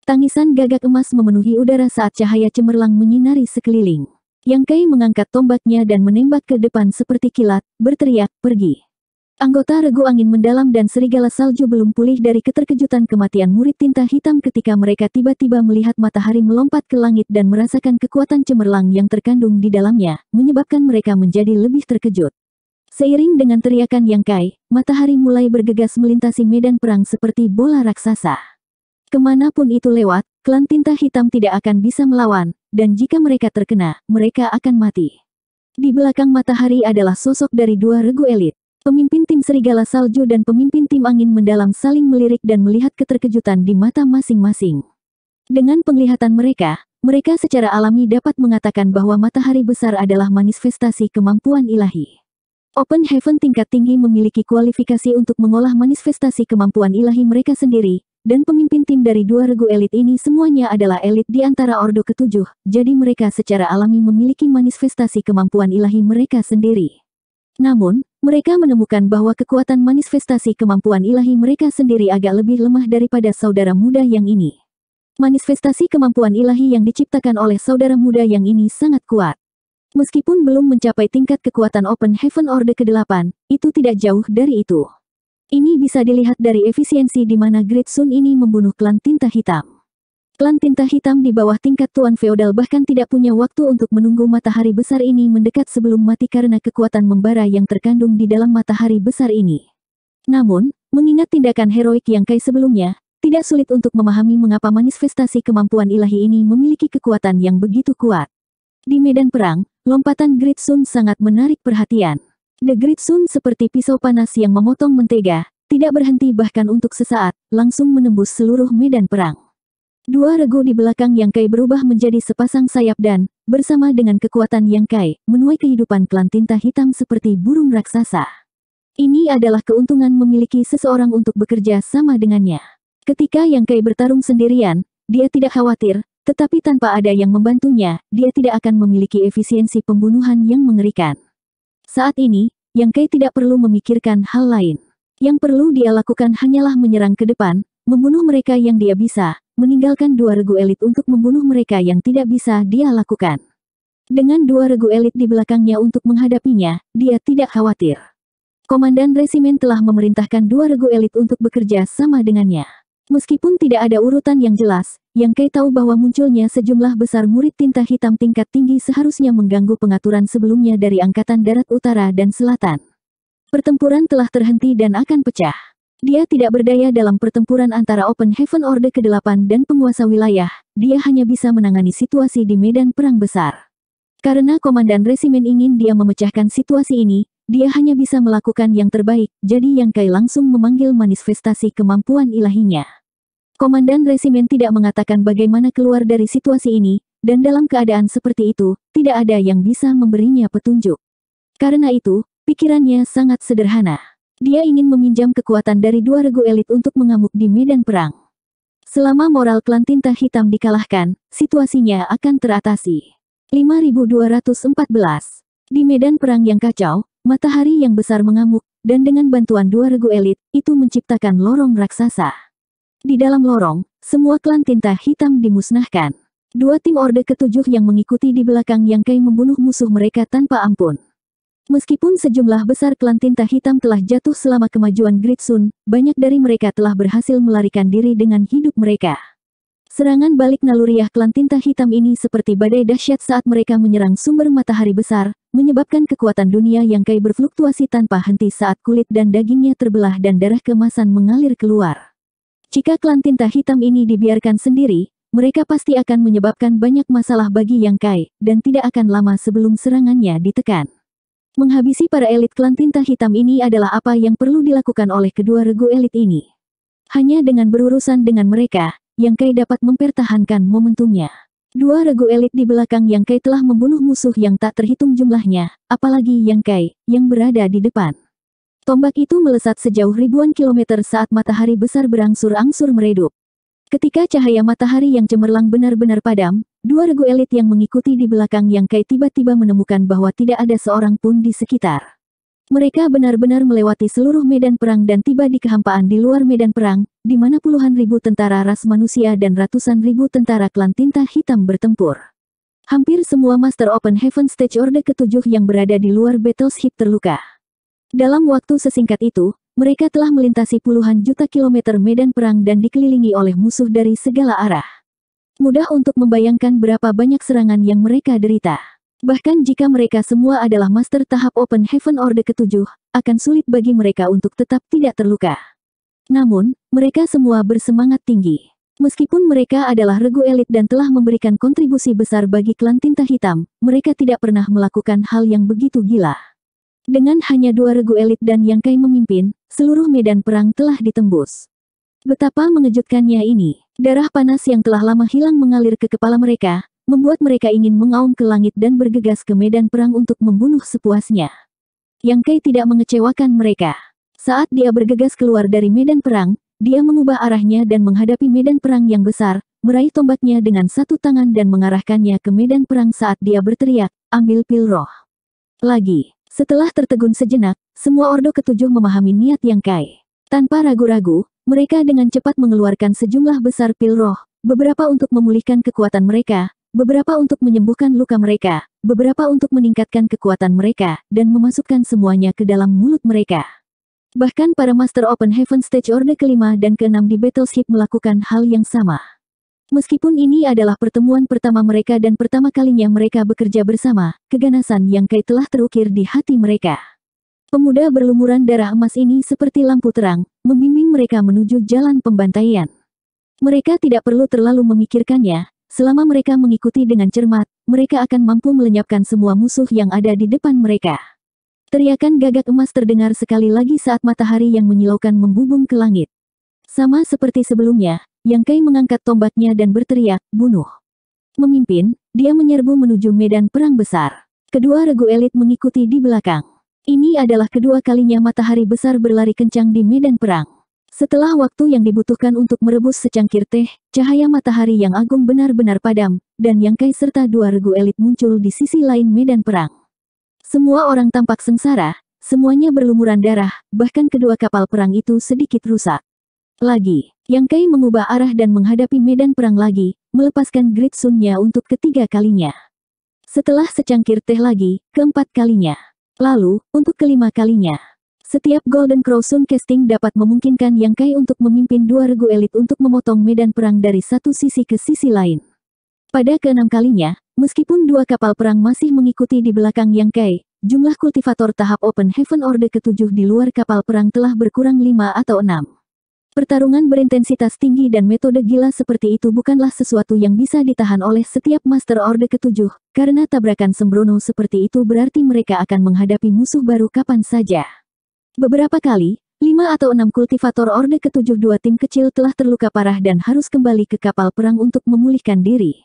Tangisan gagak emas memenuhi udara saat cahaya cemerlang menyinari sekeliling. Yang kai mengangkat tombaknya dan menembak ke depan seperti kilat, berteriak, pergi. Anggota regu angin mendalam dan serigala salju belum pulih dari keterkejutan kematian murid tinta hitam ketika mereka tiba-tiba melihat matahari melompat ke langit dan merasakan kekuatan cemerlang yang terkandung di dalamnya, menyebabkan mereka menjadi lebih terkejut. Seiring dengan teriakan yang kai, matahari mulai bergegas melintasi medan perang seperti bola raksasa. Kemanapun itu lewat, klan tinta hitam tidak akan bisa melawan, dan jika mereka terkena, mereka akan mati. Di belakang matahari adalah sosok dari dua regu elit, Pemimpin tim Serigala Salju dan pemimpin tim Angin Mendalam saling melirik dan melihat keterkejutan di mata masing-masing. Dengan penglihatan mereka, mereka secara alami dapat mengatakan bahwa matahari besar adalah manifestasi kemampuan ilahi. Open Heaven tingkat tinggi memiliki kualifikasi untuk mengolah manifestasi kemampuan ilahi mereka sendiri, dan pemimpin tim dari dua regu elit ini semuanya adalah elit di antara Ordo Ketujuh, jadi mereka secara alami memiliki manifestasi kemampuan ilahi mereka sendiri. Namun, mereka menemukan bahwa kekuatan manifestasi kemampuan ilahi mereka sendiri agak lebih lemah daripada saudara muda yang ini. Manifestasi kemampuan ilahi yang diciptakan oleh saudara muda yang ini sangat kuat. Meskipun belum mencapai tingkat kekuatan Open Heaven Order ke-8, itu tidak jauh dari itu. Ini bisa dilihat dari efisiensi di mana Great Sun ini membunuh klan tinta hitam. Klan Tinta Hitam di bawah tingkat Tuan Feodal bahkan tidak punya waktu untuk menunggu matahari besar ini mendekat sebelum mati karena kekuatan membara yang terkandung di dalam matahari besar ini. Namun, mengingat tindakan heroik yang Kai sebelumnya, tidak sulit untuk memahami mengapa manifestasi kemampuan ilahi ini memiliki kekuatan yang begitu kuat. Di medan perang, lompatan Great Sun sangat menarik perhatian. The Great Sun seperti pisau panas yang memotong mentega, tidak berhenti bahkan untuk sesaat, langsung menembus seluruh medan perang. Dua regu di belakang Yang Kai berubah menjadi sepasang sayap dan, bersama dengan kekuatan Yang Kai, menuai kehidupan klan tinta hitam seperti burung raksasa. Ini adalah keuntungan memiliki seseorang untuk bekerja sama dengannya. Ketika Yang Kai bertarung sendirian, dia tidak khawatir, tetapi tanpa ada yang membantunya, dia tidak akan memiliki efisiensi pembunuhan yang mengerikan. Saat ini, Yang Kai tidak perlu memikirkan hal lain. Yang perlu dia lakukan hanyalah menyerang ke depan, membunuh mereka yang dia bisa, meninggalkan dua regu elit untuk membunuh mereka yang tidak bisa dia lakukan. Dengan dua regu elit di belakangnya untuk menghadapinya, dia tidak khawatir. Komandan Resimen telah memerintahkan dua regu elit untuk bekerja sama dengannya. Meskipun tidak ada urutan yang jelas, yang Kei tahu bahwa munculnya sejumlah besar murid tinta hitam tingkat tinggi seharusnya mengganggu pengaturan sebelumnya dari Angkatan Darat Utara dan Selatan. Pertempuran telah terhenti dan akan pecah. Dia tidak berdaya dalam pertempuran antara Open Heaven Orde ke-8 dan penguasa wilayah, dia hanya bisa menangani situasi di medan perang besar. Karena Komandan Resimen ingin dia memecahkan situasi ini, dia hanya bisa melakukan yang terbaik, jadi Yang Kai langsung memanggil manifestasi kemampuan ilahinya. Komandan Resimen tidak mengatakan bagaimana keluar dari situasi ini, dan dalam keadaan seperti itu, tidak ada yang bisa memberinya petunjuk. Karena itu, pikirannya sangat sederhana. Dia ingin meminjam kekuatan dari dua regu elit untuk mengamuk di medan perang. Selama moral klan tinta hitam dikalahkan, situasinya akan teratasi. 5214 Di medan perang yang kacau, matahari yang besar mengamuk, dan dengan bantuan dua regu elit, itu menciptakan lorong raksasa. Di dalam lorong, semua klan tinta hitam dimusnahkan. Dua tim Orde Ketujuh yang mengikuti di belakang Yang Kai membunuh musuh mereka tanpa ampun. Meskipun sejumlah besar klan tinta hitam telah jatuh selama kemajuan Gritsun, banyak dari mereka telah berhasil melarikan diri dengan hidup mereka. Serangan balik naluriah klan tinta hitam ini seperti badai dahsyat saat mereka menyerang sumber matahari besar, menyebabkan kekuatan dunia yang kai berfluktuasi tanpa henti saat kulit dan dagingnya terbelah dan darah kemasan mengalir keluar. Jika klan tinta hitam ini dibiarkan sendiri, mereka pasti akan menyebabkan banyak masalah bagi Yang Kai, dan tidak akan lama sebelum serangannya ditekan. Menghabisi para elit klan tinta hitam ini adalah apa yang perlu dilakukan oleh kedua regu elit ini. Hanya dengan berurusan dengan mereka, yang Kai dapat mempertahankan momentumnya. Dua regu elit di belakang yang Kai telah membunuh musuh yang tak terhitung jumlahnya, apalagi yang Kai, yang berada di depan. Tombak itu melesat sejauh ribuan kilometer saat matahari besar berangsur-angsur meredup. Ketika cahaya matahari yang cemerlang benar-benar padam, Dua regu elit yang mengikuti di belakang Yang Kai tiba-tiba menemukan bahwa tidak ada seorang pun di sekitar. Mereka benar-benar melewati seluruh medan perang dan tiba di kehampaan di luar medan perang, di mana puluhan ribu tentara ras manusia dan ratusan ribu tentara klan tinta hitam bertempur. Hampir semua Master Open Heaven Stage Orde ketujuh yang berada di luar Battleship terluka. Dalam waktu sesingkat itu, mereka telah melintasi puluhan juta kilometer medan perang dan dikelilingi oleh musuh dari segala arah. Mudah untuk membayangkan berapa banyak serangan yang mereka derita. Bahkan jika mereka semua adalah master tahap Open Heaven Order ketujuh, akan sulit bagi mereka untuk tetap tidak terluka. Namun, mereka semua bersemangat tinggi. Meskipun mereka adalah regu elit dan telah memberikan kontribusi besar bagi klan tinta hitam, mereka tidak pernah melakukan hal yang begitu gila. Dengan hanya dua regu elit dan Yang Kai memimpin, seluruh medan perang telah ditembus. Betapa mengejutkannya ini. Darah panas yang telah lama hilang mengalir ke kepala mereka, membuat mereka ingin mengaum ke langit dan bergegas ke medan perang untuk membunuh sepuasnya. Yang Kai tidak mengecewakan mereka. Saat dia bergegas keluar dari medan perang, dia mengubah arahnya dan menghadapi medan perang yang besar, meraih tombaknya dengan satu tangan dan mengarahkannya ke medan perang saat dia berteriak, ambil pil roh. Lagi, setelah tertegun sejenak, semua Ordo Ketujuh memahami niat Yang Kai. Tanpa ragu-ragu, mereka dengan cepat mengeluarkan sejumlah besar pil roh, beberapa untuk memulihkan kekuatan mereka, beberapa untuk menyembuhkan luka mereka, beberapa untuk meningkatkan kekuatan mereka, dan memasukkan semuanya ke dalam mulut mereka. Bahkan para Master Open Heaven Stage Order kelima dan keenam di Battleship melakukan hal yang sama. Meskipun ini adalah pertemuan pertama mereka dan pertama kalinya mereka bekerja bersama, keganasan yang kait telah terukir di hati mereka. Pemuda berlumuran darah emas ini seperti lampu terang, memimpin mereka menuju jalan pembantaian. Mereka tidak perlu terlalu memikirkannya, selama mereka mengikuti dengan cermat, mereka akan mampu melenyapkan semua musuh yang ada di depan mereka. Teriakan gagak emas terdengar sekali lagi saat matahari yang menyilaukan membubung ke langit. Sama seperti sebelumnya, Yang Kai mengangkat tombaknya dan berteriak, bunuh. Memimpin, dia menyerbu menuju medan perang besar. Kedua regu elit mengikuti di belakang. Ini adalah kedua kalinya matahari besar berlari kencang di medan perang. Setelah waktu yang dibutuhkan untuk merebus secangkir teh, cahaya matahari yang agung benar-benar padam, dan yang kai serta dua regu elit muncul di sisi lain medan perang. Semua orang tampak sengsara, semuanya berlumuran darah, bahkan kedua kapal perang itu sedikit rusak. Lagi, yang kai mengubah arah dan menghadapi medan perang lagi, melepaskan grid sunnya untuk ketiga kalinya. Setelah secangkir teh lagi, keempat kalinya. Lalu, untuk kelima kalinya. Setiap Golden Crown casting dapat memungkinkan Yang Kai untuk memimpin dua regu elit untuk memotong medan perang dari satu sisi ke sisi lain. Pada keenam kalinya, meskipun dua kapal perang masih mengikuti di belakang Yang Kai, jumlah kultivator tahap Open Heaven Order ketujuh di luar kapal perang telah berkurang lima atau enam. Pertarungan berintensitas tinggi dan metode gila seperti itu bukanlah sesuatu yang bisa ditahan oleh setiap Master Order ketujuh, karena tabrakan sembrono seperti itu berarti mereka akan menghadapi musuh baru kapan saja. Beberapa kali, lima atau enam kultivator Orde ketujuh dua tim kecil telah terluka parah dan harus kembali ke kapal perang untuk memulihkan diri.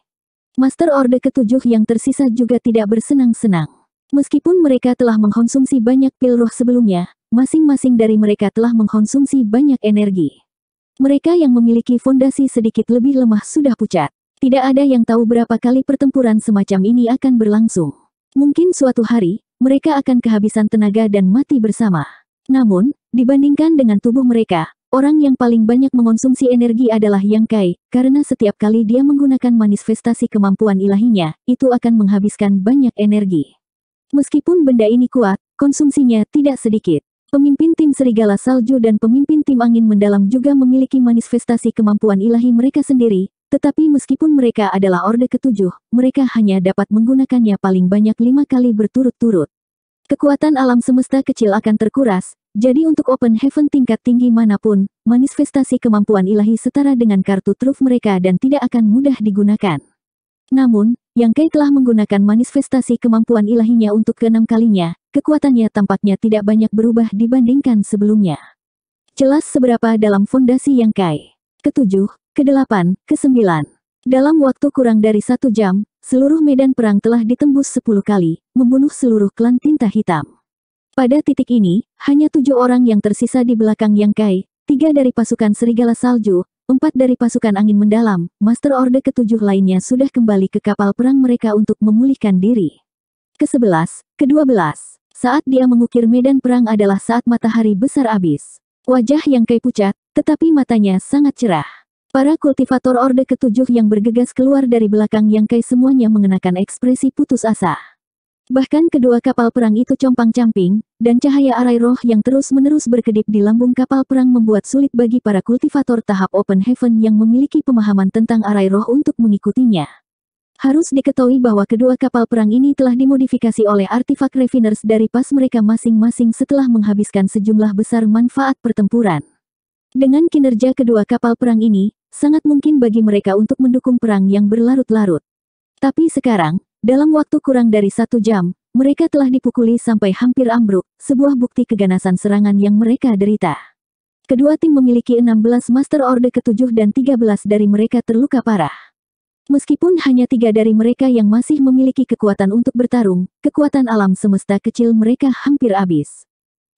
Master Orde ketujuh yang tersisa juga tidak bersenang-senang. Meskipun mereka telah mengkonsumsi banyak pil roh sebelumnya, masing-masing dari mereka telah mengkonsumsi banyak energi. Mereka yang memiliki fondasi sedikit lebih lemah sudah pucat. Tidak ada yang tahu berapa kali pertempuran semacam ini akan berlangsung. Mungkin suatu hari, mereka akan kehabisan tenaga dan mati bersama. Namun, dibandingkan dengan tubuh mereka, orang yang paling banyak mengonsumsi energi adalah Yang Kai, karena setiap kali dia menggunakan manifestasi kemampuan ilahinya, itu akan menghabiskan banyak energi. Meskipun benda ini kuat, konsumsinya tidak sedikit. Pemimpin tim Serigala Salju dan pemimpin tim Angin Mendalam juga memiliki manifestasi kemampuan ilahi mereka sendiri, tetapi meskipun mereka adalah Orde Ketujuh, mereka hanya dapat menggunakannya paling banyak lima kali berturut-turut. Kekuatan alam semesta kecil akan terkuras, jadi untuk Open Heaven tingkat tinggi manapun, manifestasi kemampuan ilahi setara dengan kartu truf mereka dan tidak akan mudah digunakan. Namun, Yang Kai telah menggunakan manifestasi kemampuan ilahinya untuk keenam kalinya, kekuatannya tampaknya tidak banyak berubah dibandingkan sebelumnya. Jelas seberapa dalam fondasi Yang Kai. Ketujuh, kedelapan, kesembilan. Dalam waktu kurang dari satu jam, Seluruh medan perang telah ditembus 10 kali, membunuh seluruh klan tinta hitam. Pada titik ini, hanya tujuh orang yang tersisa di belakang Yang Kai, tiga dari pasukan Serigala Salju, empat dari pasukan Angin Mendalam, Master Orde ketujuh lainnya sudah kembali ke kapal perang mereka untuk memulihkan diri. Kesebelas, kedua belas. saat dia mengukir medan perang adalah saat matahari besar abis. Wajah Yang Kai pucat, tetapi matanya sangat cerah. Para kultivator Orde Ketujuh yang bergegas keluar dari belakang Yang Kai semuanya mengenakan ekspresi putus asa. Bahkan kedua kapal perang itu compang-camping, dan cahaya arai roh yang terus-menerus berkedip di lambung kapal perang membuat sulit bagi para kultivator tahap Open Heaven yang memiliki pemahaman tentang arai roh untuk mengikutinya. Harus diketahui bahwa kedua kapal perang ini telah dimodifikasi oleh artefak refiners dari pas mereka masing-masing setelah menghabiskan sejumlah besar manfaat pertempuran. Dengan kinerja kedua kapal perang ini, sangat mungkin bagi mereka untuk mendukung perang yang berlarut-larut. Tapi sekarang, dalam waktu kurang dari satu jam, mereka telah dipukuli sampai hampir ambruk, sebuah bukti keganasan serangan yang mereka derita. Kedua tim memiliki 16 Master Order ke-7 dan 13 dari mereka terluka parah. Meskipun hanya tiga dari mereka yang masih memiliki kekuatan untuk bertarung, kekuatan alam semesta kecil mereka hampir habis.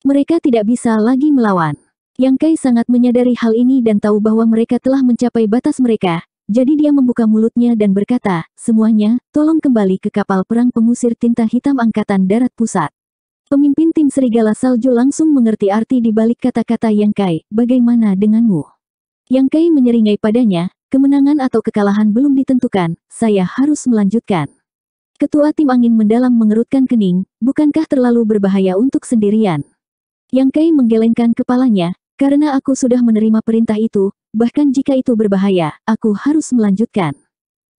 Mereka tidak bisa lagi melawan. Yang Kai sangat menyadari hal ini dan tahu bahwa mereka telah mencapai batas mereka, jadi dia membuka mulutnya dan berkata, semuanya, tolong kembali ke kapal perang pengusir tinta hitam Angkatan Darat Pusat. Pemimpin tim Serigala Salju langsung mengerti arti di balik kata-kata Yang Kai, bagaimana denganmu? Yang Kai menyeringai padanya, kemenangan atau kekalahan belum ditentukan, saya harus melanjutkan. Ketua tim angin mendalam mengerutkan kening, bukankah terlalu berbahaya untuk sendirian? Yang Kai menggelengkan kepalanya, karena aku sudah menerima perintah itu, bahkan jika itu berbahaya, aku harus melanjutkan.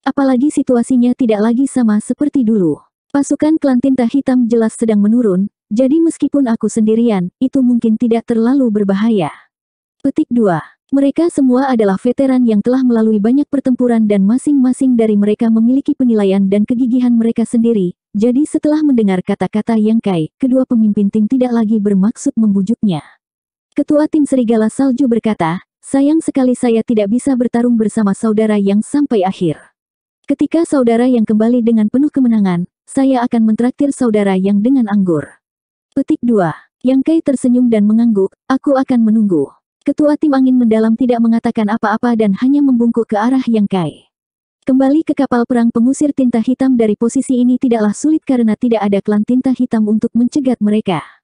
Apalagi situasinya tidak lagi sama seperti dulu. Pasukan klan tinta hitam jelas sedang menurun, jadi meskipun aku sendirian, itu mungkin tidak terlalu berbahaya. Petik 2. Mereka semua adalah veteran yang telah melalui banyak pertempuran dan masing-masing dari mereka memiliki penilaian dan kegigihan mereka sendiri. Jadi setelah mendengar kata-kata yang kai, kedua pemimpin tim tidak lagi bermaksud membujuknya. Ketua tim Serigala Salju berkata, sayang sekali saya tidak bisa bertarung bersama saudara yang sampai akhir. Ketika saudara yang kembali dengan penuh kemenangan, saya akan mentraktir saudara yang dengan anggur. Petik 2. Yang Kai tersenyum dan mengangguk, aku akan menunggu. Ketua tim angin mendalam tidak mengatakan apa-apa dan hanya membungkuk ke arah Yang Kai. Kembali ke kapal perang pengusir tinta hitam dari posisi ini tidaklah sulit karena tidak ada klan tinta hitam untuk mencegat mereka.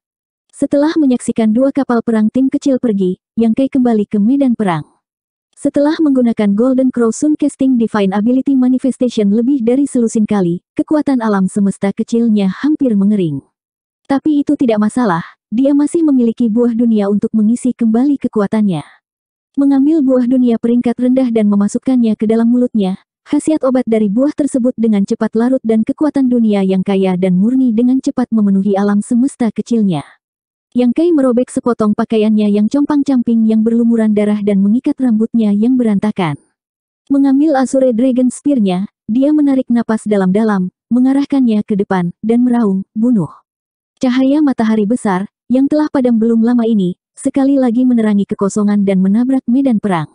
Setelah menyaksikan dua kapal perang tim kecil pergi, Yang Kai kembali ke medan perang. Setelah menggunakan Golden Crow Sun Casting Divine Ability Manifestation lebih dari selusin kali, kekuatan alam semesta kecilnya hampir mengering. Tapi itu tidak masalah, dia masih memiliki buah dunia untuk mengisi kembali kekuatannya. Mengambil buah dunia peringkat rendah dan memasukkannya ke dalam mulutnya, khasiat obat dari buah tersebut dengan cepat larut dan kekuatan dunia yang kaya dan murni dengan cepat memenuhi alam semesta kecilnya. Yang Kai merobek sepotong pakaiannya yang compang-camping yang berlumuran darah dan mengikat rambutnya yang berantakan. Mengambil Azure Dragon Spear-nya, dia menarik napas dalam-dalam, mengarahkannya ke depan, dan meraung, bunuh. Cahaya matahari besar, yang telah padam belum lama ini, sekali lagi menerangi kekosongan dan menabrak medan perang.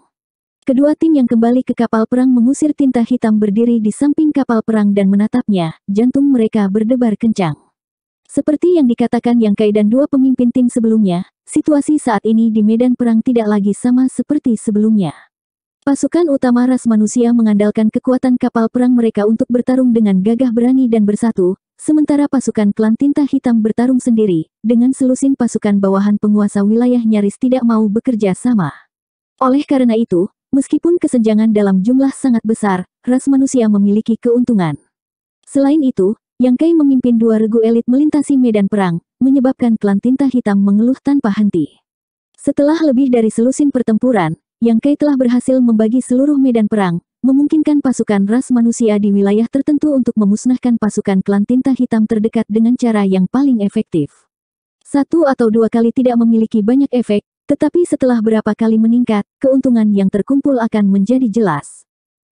Kedua tim yang kembali ke kapal perang mengusir tinta hitam berdiri di samping kapal perang dan menatapnya, jantung mereka berdebar kencang. Seperti yang dikatakan Yang Kai dan dua pemimpin tim sebelumnya, situasi saat ini di medan perang tidak lagi sama seperti sebelumnya. Pasukan utama ras manusia mengandalkan kekuatan kapal perang mereka untuk bertarung dengan gagah berani dan bersatu, sementara pasukan klan tinta hitam bertarung sendiri, dengan selusin pasukan bawahan penguasa wilayah nyaris tidak mau bekerja sama. Oleh karena itu, meskipun kesenjangan dalam jumlah sangat besar, ras manusia memiliki keuntungan. Selain itu, yang Kai memimpin dua regu elit melintasi medan perang, menyebabkan klan tinta hitam mengeluh tanpa henti. Setelah lebih dari selusin pertempuran, Yang Kai telah berhasil membagi seluruh medan perang, memungkinkan pasukan ras manusia di wilayah tertentu untuk memusnahkan pasukan klan tinta hitam terdekat dengan cara yang paling efektif. Satu atau dua kali tidak memiliki banyak efek, tetapi setelah berapa kali meningkat, keuntungan yang terkumpul akan menjadi jelas.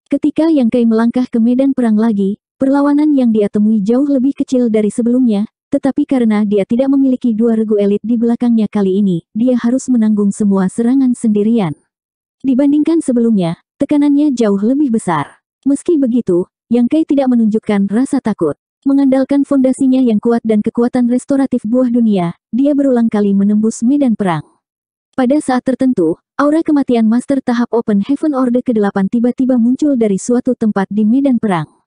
Ketika Yang Kai melangkah ke medan perang lagi, Perlawanan yang dia temui jauh lebih kecil dari sebelumnya, tetapi karena dia tidak memiliki dua regu elit di belakangnya kali ini, dia harus menanggung semua serangan sendirian. Dibandingkan sebelumnya, tekanannya jauh lebih besar. Meski begitu, Yang Kai tidak menunjukkan rasa takut. Mengandalkan fondasinya yang kuat dan kekuatan restoratif buah dunia, dia berulang kali menembus medan perang. Pada saat tertentu, aura kematian master tahap Open Heaven Order ke-8 tiba-tiba muncul dari suatu tempat di medan perang.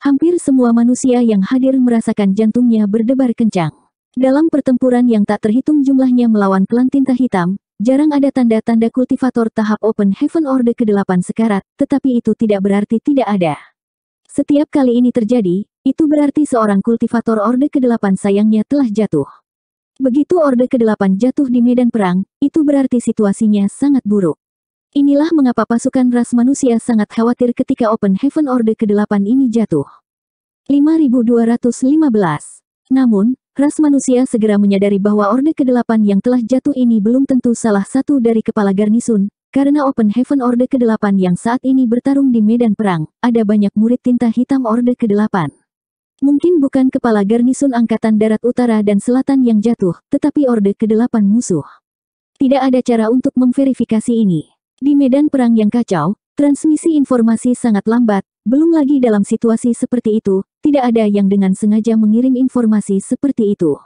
Hampir semua manusia yang hadir merasakan jantungnya berdebar kencang. Dalam pertempuran yang tak terhitung jumlahnya melawan klan tinta hitam, jarang ada tanda-tanda kultivator tahap Open Heaven Order ke-8 sekarat, tetapi itu tidak berarti tidak ada. Setiap kali ini terjadi, itu berarti seorang kultivator Orde ke-8 sayangnya telah jatuh. Begitu Orde ke-8 jatuh di medan perang, itu berarti situasinya sangat buruk. Inilah mengapa pasukan ras manusia sangat khawatir ketika Open Heaven Order ke-8 ini jatuh. 5215 Namun, ras manusia segera menyadari bahwa Orde ke-8 yang telah jatuh ini belum tentu salah satu dari kepala garnisun, karena Open Heaven Order ke-8 yang saat ini bertarung di medan perang, ada banyak murid tinta hitam Orde ke-8. Mungkin bukan kepala garnisun Angkatan Darat Utara dan Selatan yang jatuh, tetapi Orde ke-8 musuh. Tidak ada cara untuk memverifikasi ini. Di medan perang yang kacau, transmisi informasi sangat lambat, belum lagi dalam situasi seperti itu, tidak ada yang dengan sengaja mengirim informasi seperti itu.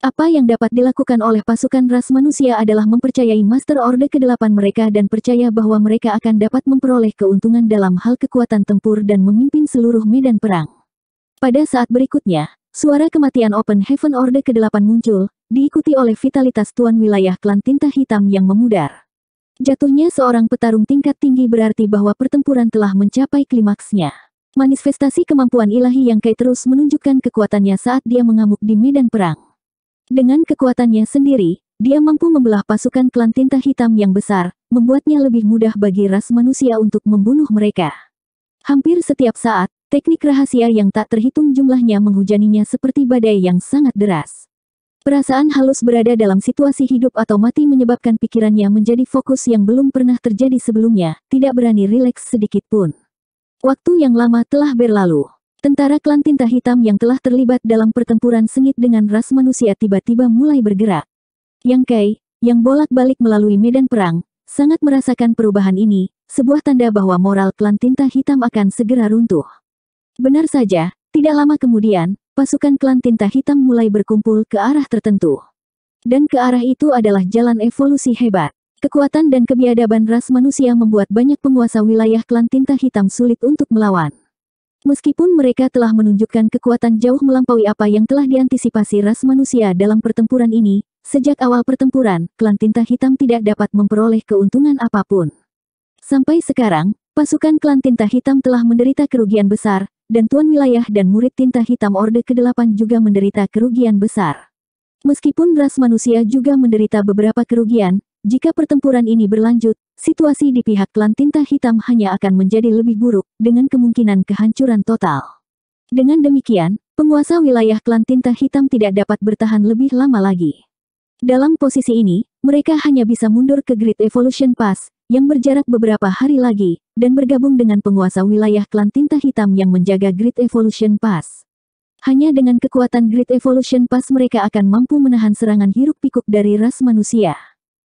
Apa yang dapat dilakukan oleh pasukan ras manusia adalah mempercayai Master Orde ke-8 mereka dan percaya bahwa mereka akan dapat memperoleh keuntungan dalam hal kekuatan tempur dan memimpin seluruh medan perang. Pada saat berikutnya, suara kematian Open Heaven Orde ke-8 muncul, diikuti oleh vitalitas Tuan Wilayah Klan Tinta Hitam yang memudar. Jatuhnya seorang petarung tingkat tinggi berarti bahwa pertempuran telah mencapai klimaksnya. Manifestasi kemampuan ilahi yang Kai terus menunjukkan kekuatannya saat dia mengamuk di medan perang. Dengan kekuatannya sendiri, dia mampu membelah pasukan klan tinta hitam yang besar, membuatnya lebih mudah bagi ras manusia untuk membunuh mereka. Hampir setiap saat, teknik rahasia yang tak terhitung jumlahnya menghujaninya seperti badai yang sangat deras. Perasaan halus berada dalam situasi hidup atau mati menyebabkan pikirannya menjadi fokus yang belum pernah terjadi sebelumnya, tidak berani rileks sedikit pun. Waktu yang lama telah berlalu. Tentara klan tinta hitam yang telah terlibat dalam pertempuran sengit dengan ras manusia tiba-tiba mulai bergerak. Yang Kai, yang bolak-balik melalui medan perang, sangat merasakan perubahan ini, sebuah tanda bahwa moral klan tinta hitam akan segera runtuh. Benar saja, tidak lama kemudian, pasukan klan tinta hitam mulai berkumpul ke arah tertentu. Dan ke arah itu adalah jalan evolusi hebat. Kekuatan dan kebiadaban ras manusia membuat banyak penguasa wilayah klan tinta hitam sulit untuk melawan. Meskipun mereka telah menunjukkan kekuatan jauh melampaui apa yang telah diantisipasi ras manusia dalam pertempuran ini, sejak awal pertempuran, klan tinta hitam tidak dapat memperoleh keuntungan apapun. Sampai sekarang, pasukan klan tinta hitam telah menderita kerugian besar, dan Tuan Wilayah dan murid tinta hitam Orde ke-8 juga menderita kerugian besar. Meskipun ras manusia juga menderita beberapa kerugian, jika pertempuran ini berlanjut, situasi di pihak klan tinta hitam hanya akan menjadi lebih buruk, dengan kemungkinan kehancuran total. Dengan demikian, penguasa wilayah klan tinta hitam tidak dapat bertahan lebih lama lagi. Dalam posisi ini, mereka hanya bisa mundur ke Great Evolution Pass, yang berjarak beberapa hari lagi, dan bergabung dengan penguasa wilayah klan tinta hitam yang menjaga Great Evolution Pass. Hanya dengan kekuatan Great Evolution Pass mereka akan mampu menahan serangan hiruk-pikuk dari ras manusia.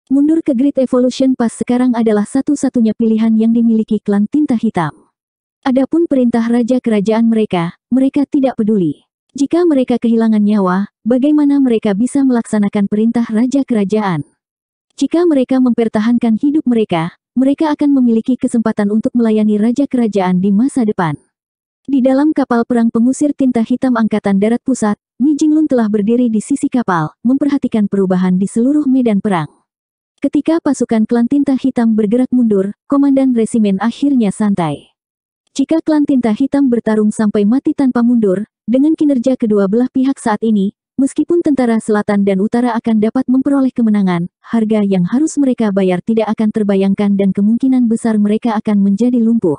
Mundur ke Great Evolution Pass sekarang adalah satu-satunya pilihan yang dimiliki klan tinta hitam. Adapun perintah raja kerajaan mereka, mereka tidak peduli. Jika mereka kehilangan nyawa, bagaimana mereka bisa melaksanakan perintah raja kerajaan? Jika mereka mempertahankan hidup mereka, mereka akan memiliki kesempatan untuk melayani raja kerajaan di masa depan. Di dalam kapal perang pengusir tinta hitam Angkatan Darat Pusat, Mi Jinglun telah berdiri di sisi kapal, memperhatikan perubahan di seluruh medan perang. Ketika pasukan klan tinta hitam bergerak mundur, komandan resimen akhirnya santai. Jika klan tinta hitam bertarung sampai mati tanpa mundur, dengan kinerja kedua belah pihak saat ini, Meskipun tentara selatan dan utara akan dapat memperoleh kemenangan, harga yang harus mereka bayar tidak akan terbayangkan dan kemungkinan besar mereka akan menjadi lumpuh.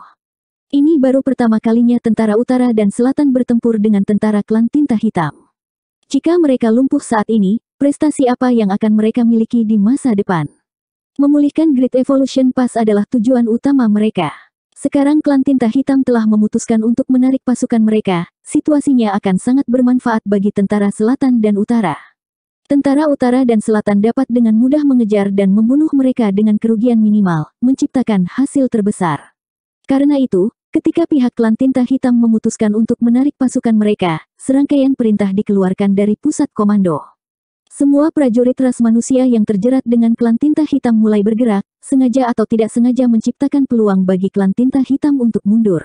Ini baru pertama kalinya tentara utara dan selatan bertempur dengan tentara klan tinta hitam. Jika mereka lumpuh saat ini, prestasi apa yang akan mereka miliki di masa depan? Memulihkan Great Evolution Pass adalah tujuan utama mereka. Sekarang klan tinta hitam telah memutuskan untuk menarik pasukan mereka, situasinya akan sangat bermanfaat bagi tentara selatan dan utara. Tentara utara dan selatan dapat dengan mudah mengejar dan membunuh mereka dengan kerugian minimal, menciptakan hasil terbesar. Karena itu, ketika pihak klan tinta hitam memutuskan untuk menarik pasukan mereka, serangkaian perintah dikeluarkan dari pusat komando. Semua prajurit ras manusia yang terjerat dengan klan tinta hitam mulai bergerak, sengaja atau tidak sengaja menciptakan peluang bagi klan tinta hitam untuk mundur.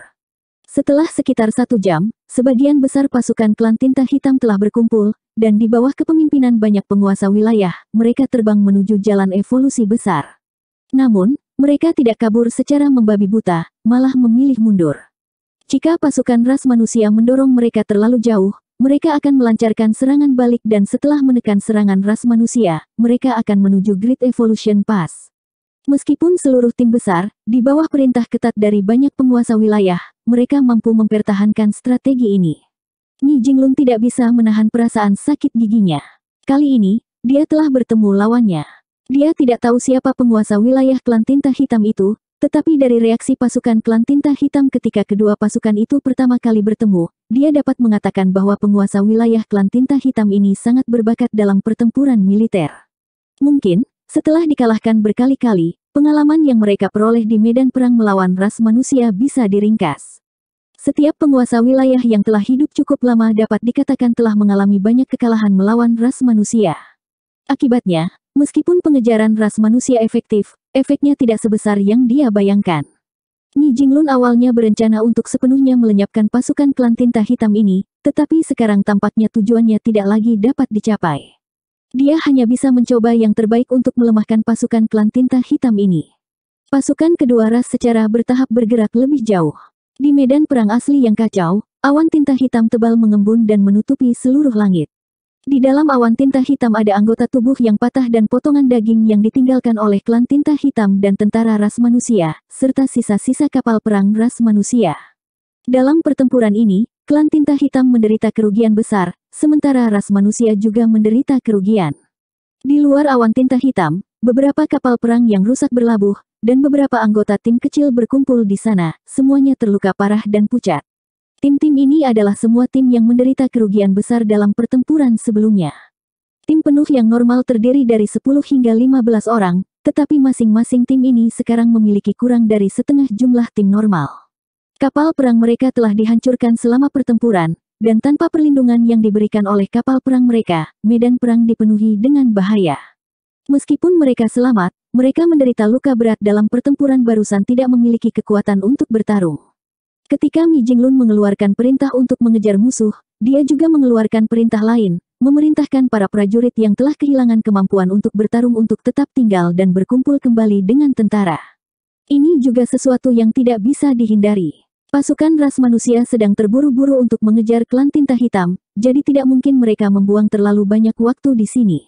Setelah sekitar satu jam, sebagian besar pasukan klan tinta hitam telah berkumpul, dan di bawah kepemimpinan banyak penguasa wilayah, mereka terbang menuju jalan evolusi besar. Namun, mereka tidak kabur secara membabi buta, malah memilih mundur. Jika pasukan ras manusia mendorong mereka terlalu jauh, mereka akan melancarkan serangan balik dan setelah menekan serangan ras manusia, mereka akan menuju Great Evolution Pass. Meskipun seluruh tim besar, di bawah perintah ketat dari banyak penguasa wilayah, mereka mampu mempertahankan strategi ini. Ni Jinglun tidak bisa menahan perasaan sakit giginya. Kali ini, dia telah bertemu lawannya. Dia tidak tahu siapa penguasa wilayah klan tinta hitam itu, tetapi dari reaksi pasukan klan tinta hitam ketika kedua pasukan itu pertama kali bertemu, dia dapat mengatakan bahwa penguasa wilayah klan tinta hitam ini sangat berbakat dalam pertempuran militer. Mungkin, setelah dikalahkan berkali-kali, pengalaman yang mereka peroleh di medan perang melawan ras manusia bisa diringkas. Setiap penguasa wilayah yang telah hidup cukup lama dapat dikatakan telah mengalami banyak kekalahan melawan ras manusia. Akibatnya, meskipun pengejaran ras manusia efektif, efeknya tidak sebesar yang dia bayangkan. Ni Jinglun awalnya berencana untuk sepenuhnya melenyapkan pasukan klan tinta hitam ini, tetapi sekarang tampaknya tujuannya tidak lagi dapat dicapai. Dia hanya bisa mencoba yang terbaik untuk melemahkan pasukan klan tinta hitam ini. Pasukan kedua ras secara bertahap bergerak lebih jauh. Di medan perang asli yang kacau, awan tinta hitam tebal mengembun dan menutupi seluruh langit. Di dalam awan tinta hitam ada anggota tubuh yang patah dan potongan daging yang ditinggalkan oleh klan tinta hitam dan tentara ras manusia, serta sisa-sisa kapal perang ras manusia. Dalam pertempuran ini, klan tinta hitam menderita kerugian besar, sementara ras manusia juga menderita kerugian. Di luar awan tinta hitam, beberapa kapal perang yang rusak berlabuh, dan beberapa anggota tim kecil berkumpul di sana, semuanya terluka parah dan pucat. Tim-tim ini adalah semua tim yang menderita kerugian besar dalam pertempuran sebelumnya. Tim penuh yang normal terdiri dari 10 hingga 15 orang, tetapi masing-masing tim ini sekarang memiliki kurang dari setengah jumlah tim normal. Kapal perang mereka telah dihancurkan selama pertempuran, dan tanpa perlindungan yang diberikan oleh kapal perang mereka, medan perang dipenuhi dengan bahaya. Meskipun mereka selamat, mereka menderita luka berat dalam pertempuran barusan tidak memiliki kekuatan untuk bertarung. Ketika Mi Jinglun mengeluarkan perintah untuk mengejar musuh, dia juga mengeluarkan perintah lain, memerintahkan para prajurit yang telah kehilangan kemampuan untuk bertarung untuk tetap tinggal dan berkumpul kembali dengan tentara. Ini juga sesuatu yang tidak bisa dihindari. Pasukan ras manusia sedang terburu-buru untuk mengejar klan tinta hitam, jadi tidak mungkin mereka membuang terlalu banyak waktu di sini.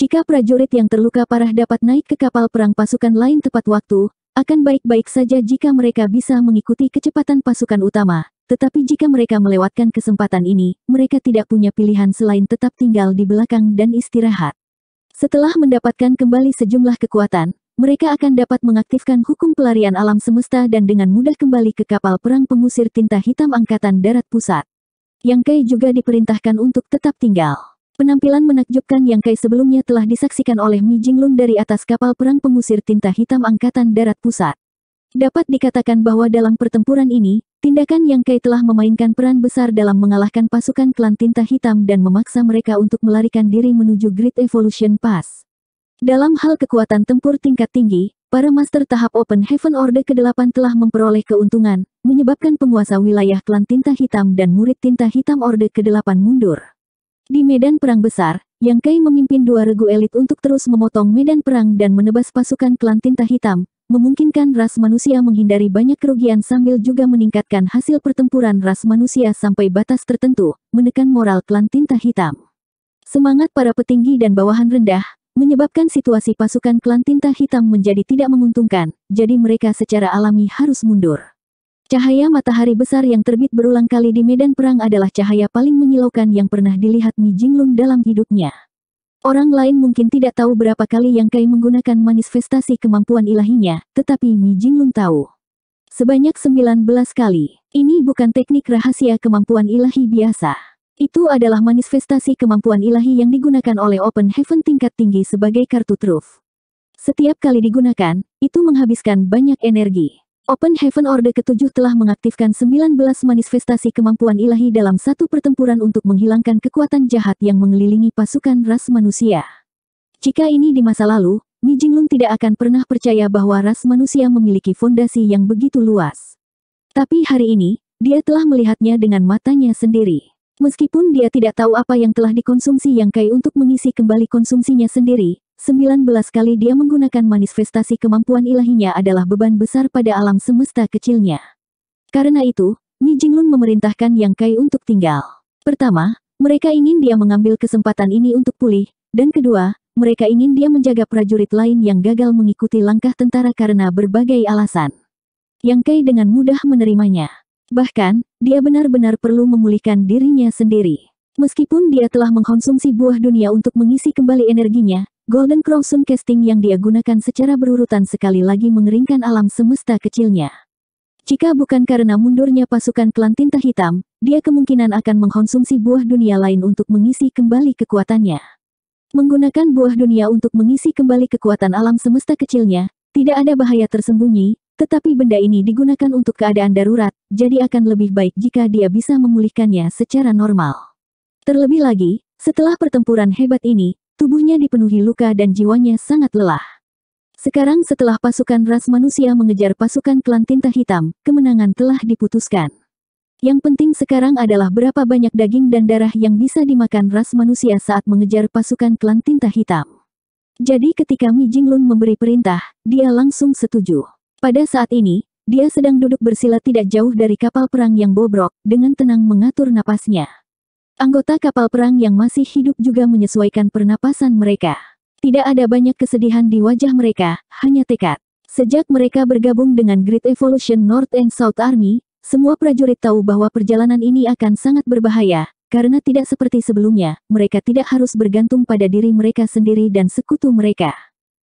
Jika prajurit yang terluka parah dapat naik ke kapal perang pasukan lain tepat waktu, akan baik-baik saja jika mereka bisa mengikuti kecepatan pasukan utama, tetapi jika mereka melewatkan kesempatan ini, mereka tidak punya pilihan selain tetap tinggal di belakang dan istirahat. Setelah mendapatkan kembali sejumlah kekuatan, mereka akan dapat mengaktifkan hukum pelarian alam semesta dan dengan mudah kembali ke kapal perang pengusir tinta hitam Angkatan Darat Pusat. Yang Kai juga diperintahkan untuk tetap tinggal. Penampilan menakjubkan yang Kai sebelumnya telah disaksikan oleh Mi Jinglun dari atas kapal perang pengusir tinta hitam Angkatan Darat Pusat. Dapat dikatakan bahwa dalam pertempuran ini, tindakan yang Kai telah memainkan peran besar dalam mengalahkan pasukan klan tinta hitam dan memaksa mereka untuk melarikan diri menuju Great Evolution Pass. Dalam hal kekuatan tempur tingkat tinggi, para master tahap Open Heaven Order ke-8 telah memperoleh keuntungan, menyebabkan penguasa wilayah klan tinta hitam dan murid tinta hitam Order ke-8 mundur. Di medan perang besar, Yang Kai memimpin dua regu elit untuk terus memotong medan perang dan menebas pasukan klan tinta hitam, memungkinkan ras manusia menghindari banyak kerugian sambil juga meningkatkan hasil pertempuran ras manusia sampai batas tertentu, menekan moral klan tinta hitam. Semangat para petinggi dan bawahan rendah, menyebabkan situasi pasukan klan tinta hitam menjadi tidak menguntungkan, jadi mereka secara alami harus mundur. Cahaya matahari besar yang terbit berulang kali di medan perang adalah cahaya paling menyilaukan yang pernah dilihat Mi Jinglong dalam hidupnya. Orang lain mungkin tidak tahu berapa kali Yang Kai menggunakan manifestasi kemampuan ilahinya, tetapi Mi Jinglong tahu. Sebanyak 19 kali. Ini bukan teknik rahasia kemampuan ilahi biasa. Itu adalah manifestasi kemampuan ilahi yang digunakan oleh Open Heaven tingkat tinggi sebagai kartu truf. Setiap kali digunakan, itu menghabiskan banyak energi. Open Heaven Order ketujuh telah mengaktifkan 19 manifestasi kemampuan ilahi dalam satu pertempuran untuk menghilangkan kekuatan jahat yang mengelilingi pasukan ras manusia. Jika ini di masa lalu, Mi Jinglong tidak akan pernah percaya bahwa ras manusia memiliki fondasi yang begitu luas. Tapi hari ini, dia telah melihatnya dengan matanya sendiri. Meskipun dia tidak tahu apa yang telah dikonsumsi Yang Kai untuk mengisi kembali konsumsinya sendiri, 19 kali dia menggunakan manifestasi kemampuan ilahinya adalah beban besar pada alam semesta kecilnya. Karena itu, Ni Jinglun memerintahkan Yang Kai untuk tinggal. Pertama, mereka ingin dia mengambil kesempatan ini untuk pulih, dan kedua, mereka ingin dia menjaga prajurit lain yang gagal mengikuti langkah tentara karena berbagai alasan. Yang Kai dengan mudah menerimanya. Bahkan, dia benar-benar perlu memulihkan dirinya sendiri. Meskipun dia telah mengkonsumsi buah dunia untuk mengisi kembali energinya, Golden crown Sun Casting yang dia gunakan secara berurutan sekali lagi mengeringkan alam semesta kecilnya. Jika bukan karena mundurnya pasukan klan tinta hitam, dia kemungkinan akan mengkonsumsi buah dunia lain untuk mengisi kembali kekuatannya. Menggunakan buah dunia untuk mengisi kembali kekuatan alam semesta kecilnya, tidak ada bahaya tersembunyi, tetapi benda ini digunakan untuk keadaan darurat, jadi akan lebih baik jika dia bisa memulihkannya secara normal. Terlebih lagi, setelah pertempuran hebat ini, tubuhnya dipenuhi luka dan jiwanya sangat lelah. Sekarang setelah pasukan ras manusia mengejar pasukan klan tinta hitam, kemenangan telah diputuskan. Yang penting sekarang adalah berapa banyak daging dan darah yang bisa dimakan ras manusia saat mengejar pasukan klan tinta hitam. Jadi ketika Mi Jinglun memberi perintah, dia langsung setuju. Pada saat ini, dia sedang duduk bersila tidak jauh dari kapal perang yang bobrok, dengan tenang mengatur napasnya. Anggota kapal perang yang masih hidup juga menyesuaikan pernapasan mereka. Tidak ada banyak kesedihan di wajah mereka, hanya tekad. Sejak mereka bergabung dengan Great Evolution North and South Army, semua prajurit tahu bahwa perjalanan ini akan sangat berbahaya, karena tidak seperti sebelumnya, mereka tidak harus bergantung pada diri mereka sendiri dan sekutu mereka.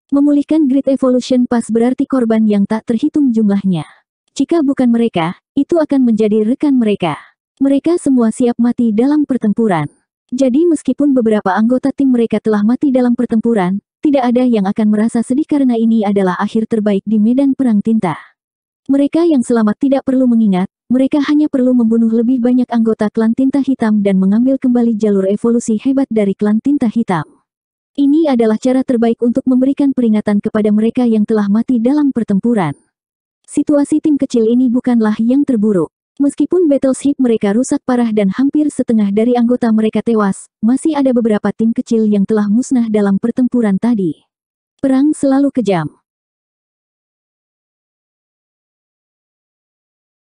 Memulihkan Great Evolution Pass berarti korban yang tak terhitung jumlahnya. Jika bukan mereka, itu akan menjadi rekan mereka. Mereka semua siap mati dalam pertempuran. Jadi meskipun beberapa anggota tim mereka telah mati dalam pertempuran, tidak ada yang akan merasa sedih karena ini adalah akhir terbaik di medan perang tinta. Mereka yang selamat tidak perlu mengingat, mereka hanya perlu membunuh lebih banyak anggota klan tinta hitam dan mengambil kembali jalur evolusi hebat dari klan tinta hitam. Ini adalah cara terbaik untuk memberikan peringatan kepada mereka yang telah mati dalam pertempuran. Situasi tim kecil ini bukanlah yang terburuk. Meskipun battleship mereka rusak parah dan hampir setengah dari anggota mereka tewas, masih ada beberapa tim kecil yang telah musnah dalam pertempuran tadi. Perang selalu kejam.